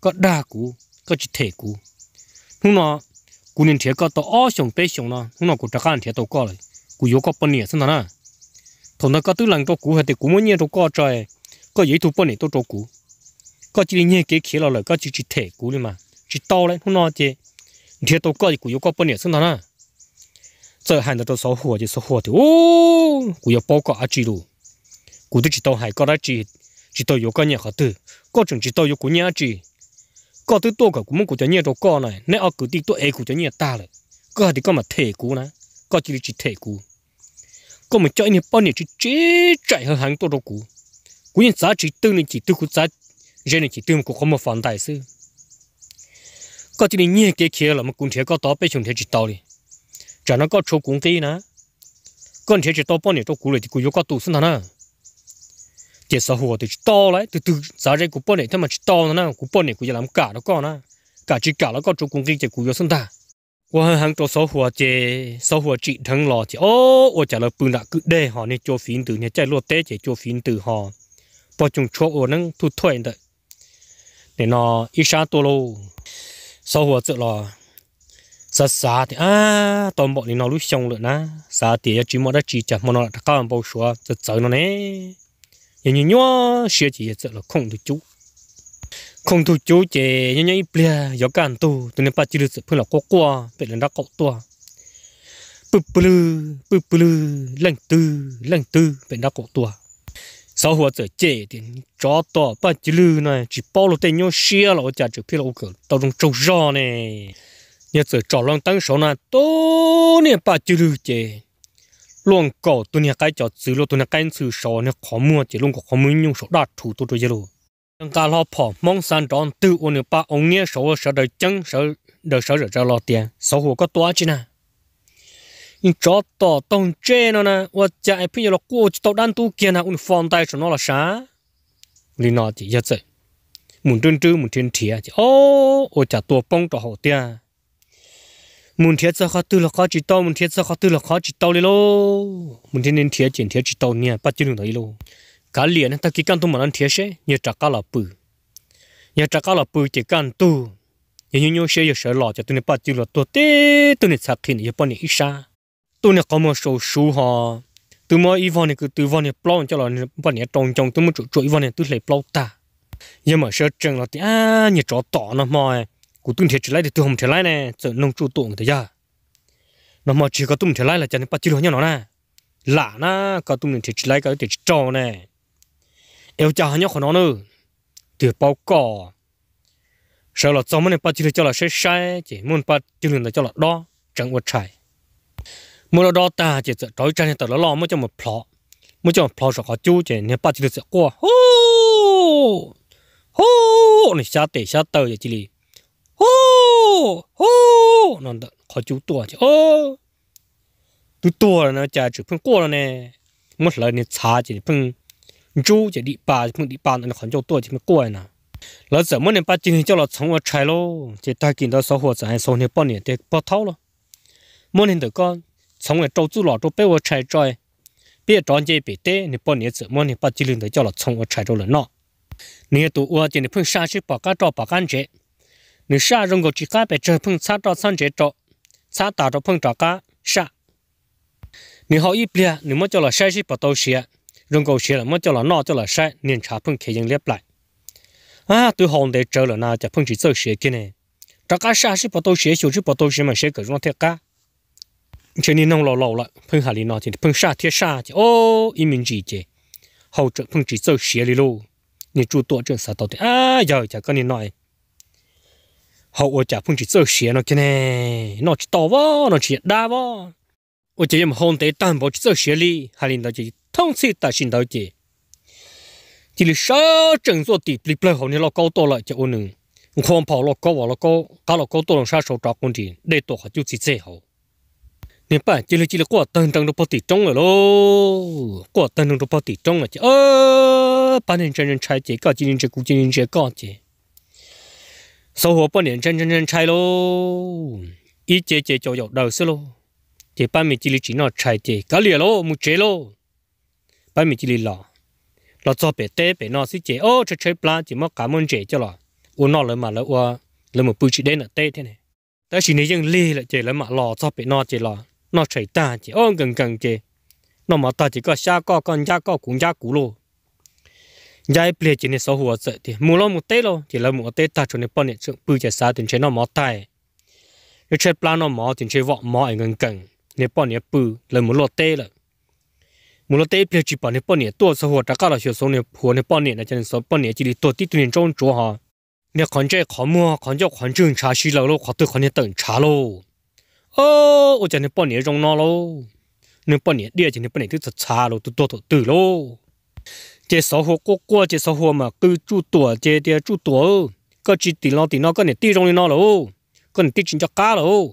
có đa cú có chỉ thể cú nó nó cú nên thiệt có tổ ó sống bé sống nó nó nó cú chắc ăn thiệt tổ có rồi cú yếu có bao nhiêu xong đó thằng nó có tư lăng có cú hay thì cú muốn nhiều tổ có trời có yếu thu bao nhiêu tổ chỗ cú có chỉ nhiều cái khí rồi có chỉ chỉ thể cú đi mà chỉ to lên nó nó chứ, thiệt tổ có thì cú yếu có bao nhiêu xong đó giờ hàng đó số hồ thì số hồ thì ô cú yếu bao cả ăn chỉ đủ cú tôi chỉ tao hay có đó chỉ chỉ tao yêu cái nhà họ tự có chừng chỉ tao yêu của nhà chị có thứ tôi cả cũng muốn của nhà cho con này nếu ở cứ đi tôi ai của cho nhà ta rồi có thì có mà thể cũ nè có chỉ chỉ thể cũ có mà chơi nhà bao nhiêu chỉ chế chạy hơn hàng tôi đâu cũ cũ nhân giá chỉ tư nên chỉ tư của giá giờ nên chỉ tư mà không một phản đại sư có chỉ nên nhẹ cái kia là mà cũng thế có tao bây giờ thế chỉ tao đi chẳng nó có chỗ công ty nè còn thế chỉ tao bao nhiêu tôi cũ rồi thì cũng có tu sinh thằng nào chỉ sở hữu thì to lấy từ từ giá rẻ của bọn này thế mà chỉ to nữa nè của bọn này của làm cả nó con nè cả chỉ cả nó con chú cũng kinh chỉ của dân ta qua hàng chỗ sở hữu chỉ sở hữu chỉ thằng lò chỉ ô ô trả lời bưng đã cứ đê họ này cho phím từ này chạy lô té chỉ cho phím từ họ bỏ chung chỗ ở nâng thu thuận đấy để nó ít sáng to lô sở hữu tự lò sa sa thì à toàn bộ này nó lúc xong rồi nè sa thì chỉ mỗi đã chỉ chặt mà nó thằng cao bao số rất sợ nó nè nhớ nhớ xia chỉ sợ là không được chú không thuộc chú chế nhớ nhớ ít bia gió cản tu tụi nên bắt chỉ được sự phương là có qua bị lần đã cậu tua bự bự bự bự lần tư lần tư bị đã cậu tua sau hồi giờ chế thì chó to bắt chỉ lư này chỉ bao lâu tên nhau xia là nhà chỉ phi là ok tao trong trâu giò này nhớ giờ chọn lòng tăng số này to nè bắt chỉ lư chế luôn cổ tôi nhà cái cho chữ lo tôi nhà cái chữ sổ nhà khó mua chỉ luôn có khó mua nhung số đắt thủ tôi chơi luôn chúng ta lo phò mong san tròn tự ôn ba ông nghe số sợ đời chân sợ đời sợ rồi cho lo tiền số hồ có tua chứ nè nhưng cho tỏ tông chê nó na và chạy phi lo cô chỉ tàu đan tu kia na un phong tay cho nó là 啥 lý nào chỉ nhất vậy muốn trơn trư muốn thiên thiệt chỉ ô ô chả tua bông cho hậu tiền mình thiết cho khó tư là khó chỉ tao mình thiết cho khó tư là khó chỉ tao đi lô mình thiết nên thiết chuyển thiết chỉ tao nha bắt chước được đấy lô cá liền ta kỹ căn tu mà ăn thiết sẽ nhớ trả cá là bự nhớ trả cá là bự chỉ căn tu nhớ nhớ nhớ sẽ nhớ sợ lọ cho tu nên bắt chước là tu tê tu nên sạc thiên nhớ bao nhiêu ít sa tu nên có một số số họ tu mà Ivan này cứ tu Ivan này plon cho là bao nhiêu trồng trồng tu mà trụ trụ Ivan này tu lấy plon ta nhưng mà sợ chừng là thì à nhớ trọ tỏ nó mày cụ tung thiệt lại thì tôi không thiệt lại nè sợ nông chủ tuồng thì ra nó mà chỉ có tung thiệt lại là chẳng bắt chước nhau nó nè lạ na có tung thiệt lại có thiệt trò nè yêu cha nhau của nó nữa thì bao cỏ sợ là cho mình bắt chước cho là sai sai chỉ muốn bắt chước là cho là đó chẳng có trái muốn là đó ta chỉ sợ trói chân thì tao lo mới cho một plot mới cho một plot rồi họ chú chỉ nên bắt chước là qua hô hô này xa tệ xa tờ vậy chỉ hô hô nó đó khó chú tua chứ ô tu tua là nó chả chữ phân qua rồi nè một lần này xả chỉ phân chú chỉ đi ba phân đi nó khó chú tua chỉ phân nè lỡ giờ mỗi năm ba chín cho là ta kiếm được số hồ sản số này bao nhiêu để bao thâu lo mỗi năm được con sống ở châu chú lọ châu bé ở trái trái bé tròn chơi bé té này bao nhiêu giờ mỗi năm ba chín được cho là sống ở rồi nó nè tụ ở chỉ phân sa chỉ nữ sa rong gò chỉ cá bé chơi phun sa trọ san chế trọ sa tả trọ phun trọ cá sa nữ họ ít bia nữ mới cho là sai chỉ bắt đầu xia rong gò xia là mới cho là nọ cho là sai nên cha phun khí dân liệp lại à tôi hòn để chơi là na cho phun chỉ chơi xia kia này trọ cá sa chỉ bắt đầu xia chỉ bắt đầu xia mà xia cái rong thiệt cá chế nên nông lò lò lại phun hà lý nọ thì phun sa thiệt sa chứ ô ý mình gì chứ hậu trợ phun chỉ chơi xia đi luôn 你住多这啥到底啊？要要跟你 nói。hậu ở chả phun chỉ sơ xía nó kia nè nó chỉ to vó nó chỉ đa vó ở chỉ em hôn tế tan bỏ chỉ sơ xía li hai linh đó chỉ thông si ta xin đó chỉ chỉ là sáu trận số tỷ lịch lệ hậu nên lo cao to lại cho ôn nương không 跑 lo cao vào lo cao cao lo cao to làm sao số trọc con chỉ để tổ họ chú chỉ dễ hậu nên bạn chỉ là chỉ là qua tân tân được bao tỷ trong rồi lo quả tân tân được bao tỷ trong rồi chứ ơ bạn nên chân nhân trái chỉ cả chỉ nên chơi cú chỉ nên chơi có chứ sau hồ bao niệm chân chân chân chạy lô ít chế chế cho dọc đầu xưa lô chế ba mình chỉ lý chỉ nó chạy chế cá lìa lô một chế lô ba mình chỉ lý lò lò cho bé té bé xí chế ô chơi chơi plan chỉ mắc cảm ơn chế cho lò ô nó lấy mà lấy ô lấy một chỉ đến là té thế này ta chỉ nếu dân lì là chế mà lò cho bé nó chế lò nó chạy ta chế ô gần gần chế nó mà ta chỉ có xa có con giá có cũng giá cũ lô giải ple chỉ nên số hồ sợ thì mua lo một tê lo chỉ là một tê ta cho nên bọn này chúng bự chỉ sao tiền chế nó mỏ tai, nếu chế plan nó mỏ tiền chế vọt mỏ ở gần gần nên bọn này bự là một lo tê là một lo tê ple chỉ bọn này bọn này tua số hồ ta cả là số số này hồ này bọn này là cho nên số bọn này chỉ đi tua tít tụi trong chỗ ha nếu còn chơi khó mua còn chơi còn chơi trà xí lâu lâu khó tự còn nên tận trà lâu ô ô cho nên bọn này trong nó lâu nên bọn này đi cho nên bọn này tự trà lâu tự tua tự tự lâu chế sáu hồ cô cô chế sáu hồ mà cứ chú tuổi chế chế chú tuổi có chỉ tỷ nó tỷ nó cái này tỷ trong nó rồi cái này tỷ chính cho cá rồi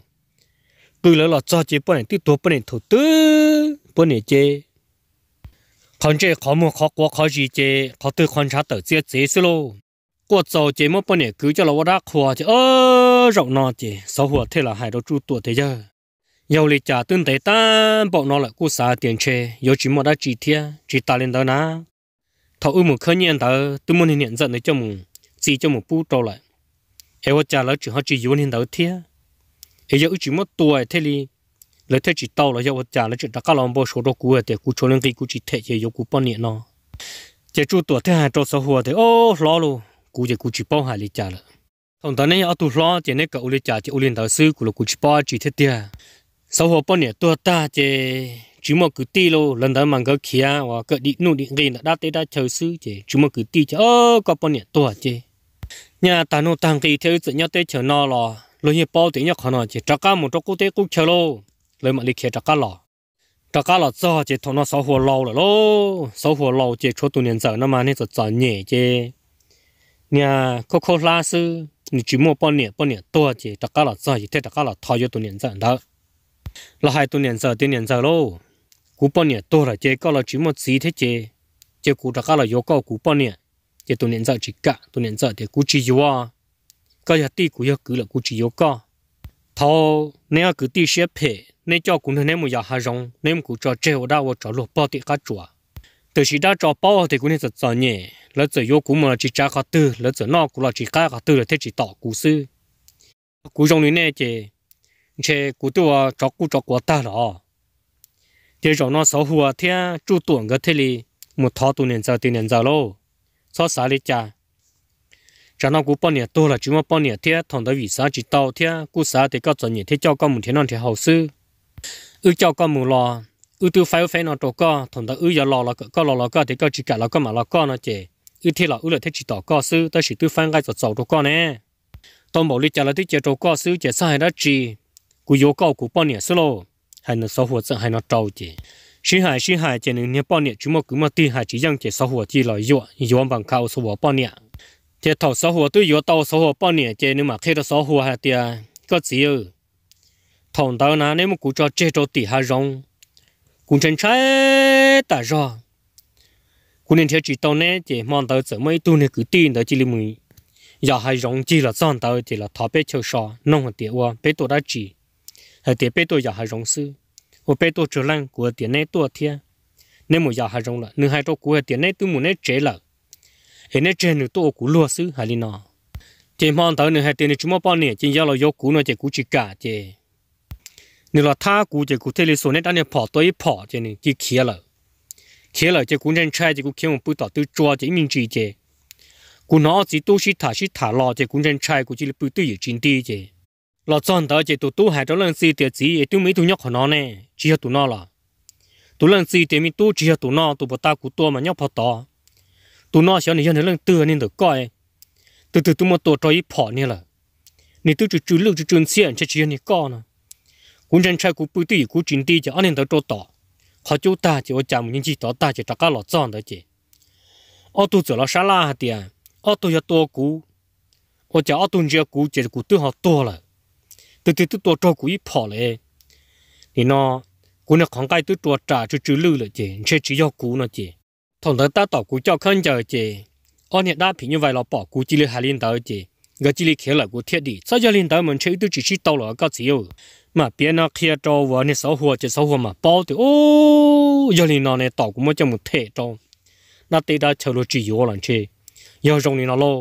cứ lỡ là cho chế bữa này tỷ tuổi bữa này thủ tư bữa này chế còn chế khó mua khó quá khó gì chế khó tự quan sát tự chế chế xí lô qua sau chế mất bữa này cứ cho là quá đã khóa chế ơ rộng nó chế sáu hồ thế là hai đầu chu tuổi thế chứ yêu lý trả tương tế ta bọn nó lại cú xả tiền chế yêu chỉ một đã chỉ thiệt chỉ ta lên đó na thầu ưu một khơi nhiên ta tôi muốn hiện giận đấy cho mù chỉ cho mù bù trâu lại em vợ trả lời chỉ họ chỉ yếu hiện tớ thế em giờ chỉ mất tuổi thế đi lỡ thế chỉ tàu là em vợ trả lời chỉ đã các lòng bao số đó cua để cú cho nên cái cú chỉ thế giờ có cú bao nhiêu nó chỉ chú tuổi thế hai trâu sáu hoa thì ô lo luôn cú chỉ cú chỉ bao hai li trả lời thằng tớ này ở tuổi lo chỉ nên cậu li trả chỉ ưu liên tớ sư cú là cú chỉ bao chỉ thế tia sáu hùa bao nhiêu tuổi ta chỉ chúng mà cứ ti lo lần đó mang cái kia và cái đi nụ đi lên đã tới đã chờ sư chứ chúng mà cứ ti chứ ơ ờ, có bao nhiêu tuổi chứ nhà ta nô tăng kỳ theo sự nhau tới chờ nó lò lối hiệp bao tiếng nhau khó nói chứ trắc cá một trắc cú tới cũng chờ lô lời mà đi kia trắc cá lò trắc cá lò cho chứ thằng nó sáu hồ lâu rồi lo sáu hồ lâu chứ chỗ tụi nhân giờ nó mà nên giờ giờ nhẹ chứ nhà cô cô la sư tuổi hai sư 你只莫半年半年多些，大家了早一天，大家了讨厌多年子的，那还多年子点年子喽。cú bao nè, to là chơi có là chỉ một xí thế chơi chơi cú đã có là yêu cầu cú bao nè, chơi tôi nhận ra chỉ cả tôi nhận ra để cú chỉ yếu à cái nhà ti cú yêu cứ là cú chỉ yêu cao thao nếu cứ ti xếp phe nếu cho cú nó nếu mà giả hà rong nếu cú cho chơi ở đâu cho lột bao tiền cá chuột từ khi đã cho bao thì cú nên rất sợ nhẹ lỡ giờ yêu cú mà chỉ trả cá tư lỡ giờ nó cú là chỉ cá cá tư là thế chỉ tỏ cú sư cú trong này nè chơi chơi cú tôi cho cú cho quá ta rồi thì rồi nó sáu hùa thì chú tuồng cái thế này một thọ tu niệm giờ tiền niệm giờ lô sao xả đi cha cho nó cũng bao nhiêu tôi là chúng mà bao nhiêu thì thằng đó vì sao chỉ tao thì cũng xả thì có chuyện gì thì cho con một thiên non thì hậu sư ư cho con một lo, ư tiêu phải phải nó trộn co thằng đó ư giờ lo là có lo là có thì có chỉ cả là có mà là có nó chỉ ư thì là ư là thế chỉ tao co sư ta chỉ tiêu phải cái giọt giọt trộn co nè tôi bảo đi cha là tiêu chỉ trộn co sư chỉ sai đó chỉ cũng yêu cầu cũng bao nhiêu sư lô hay nó sau hồ sợ hay nó trâu chỉ sĩ hải sĩ hải chỉ nên nhớ bao nhiêu chúng mà cứ mà ti hải chỉ rằng chỉ sau hồ chỉ lại dọa dọa bằng cao sau hồ bao nhiêu thì thầu sau hồ tôi dọa tàu sau hồ bao nhiêu chỉ nên mà khi đó sau hồ hay tia có gì ư thằng tao nà nếu mà cứ cho chế cho ti hải rong cũng chân trái ta rõ cũng nên theo chỉ tao này, chỉ mong tao sợ mấy tu này cứ tin tao chỉ là mình giờ hay rong chỉ là son tao chỉ là thọ bé chơi sò nông hạt tiệu bé tổ đã chỉ là tiền bé tôi giờ hay rong sư ô bé tôi trở lăng của tiền này tôi thiên nên mà giờ hay rong là nửa hai tôi của tiền này tôi muốn nói chế là hiện nay trên nửa tôi của lúa sư hay đi nọ chỉ mong tới nửa hai tiền này chúng bao nhiêu chỉ giờ là vô cũ nó chỉ cũ chỉ cả chỉ nửa là tha cũ chỉ cũ thế là số này đang nửa bỏ tôi bỏ chỉ nửa chỉ kia là kia là chỉ cũ trên trai chỉ cũ kia một bữa tao tôi cho mình chỉ chỉ cũ nó chỉ tôi chỉ thả chỉ thả lo chỉ cũ trên trai cũ chỉ là bữa tôi chỉ lọ chọn đó chỉ tụi tu hai đó lần xì tiệt gì tụi mấy tụi nhóc của nó nè chỉ là tu nó là tu lần xì tiệt mình tu chỉ là tu nó tu bọn ta của tu mà nhóc phật to tụi nó sẽ này dân lần tư nên được coi từ từ tụi mà tổ trói phỏ nè là nè tụi chú chú lưu chú chuyên xiên chỉ chỉ nè co nè cũng chẳng trai cũng bự tì cũng chính tì chỉ anh em đó chỗ tỏ họ chú ta chỉ ở chạm những chỉ tỏ ta chỉ trả cả lọ chọn đó chỉ ô tu chỗ là sao la hả tiệt ô tụi giờ to cũ ô chả ô tụi giờ cũ chỉ là cũ tư họ to rồi tôi tôi tôi tổ cho ấy bỏ lại, thì nó cô nó khoảng cái tôi tổ trả cho chú lư là chứ, chế chỉ do cô nó chứ, thằng đó ta tỏ cú cho khăn chờ chứ, anh nhà đa phí như vậy là bỏ cô chỉ là hai liên đầu chứ, cái chỉ là khía lại cô thiết đi sao cho liên đầu mình chơi từ chỉ chỉ tàu là có gì yêu mà biết nó khía cho vợ này sáu hồ chỉ sáu hồ mà bao thì ô giờ liên nó này tỏ cũng mới cho một thể trong nó tê đã chờ lo chỉ yêu lần chế giờ rồng này nó lo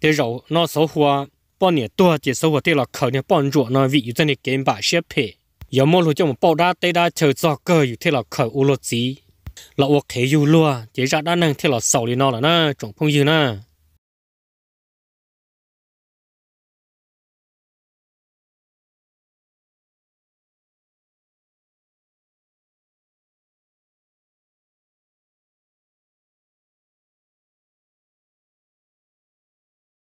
rồi nó sáu hồ bọn nè tua chỉ sau thế là khởi nè bọn ruộng nó vị dân nè kiếm bạc xếp phe giờ mỗi lúc cho một bao đá tây đá chờ gió cơ như thế là khởi u lột gì là uộc thế u lua chỉ ra đã năng thế là sầu đi nó là na trong phong dư na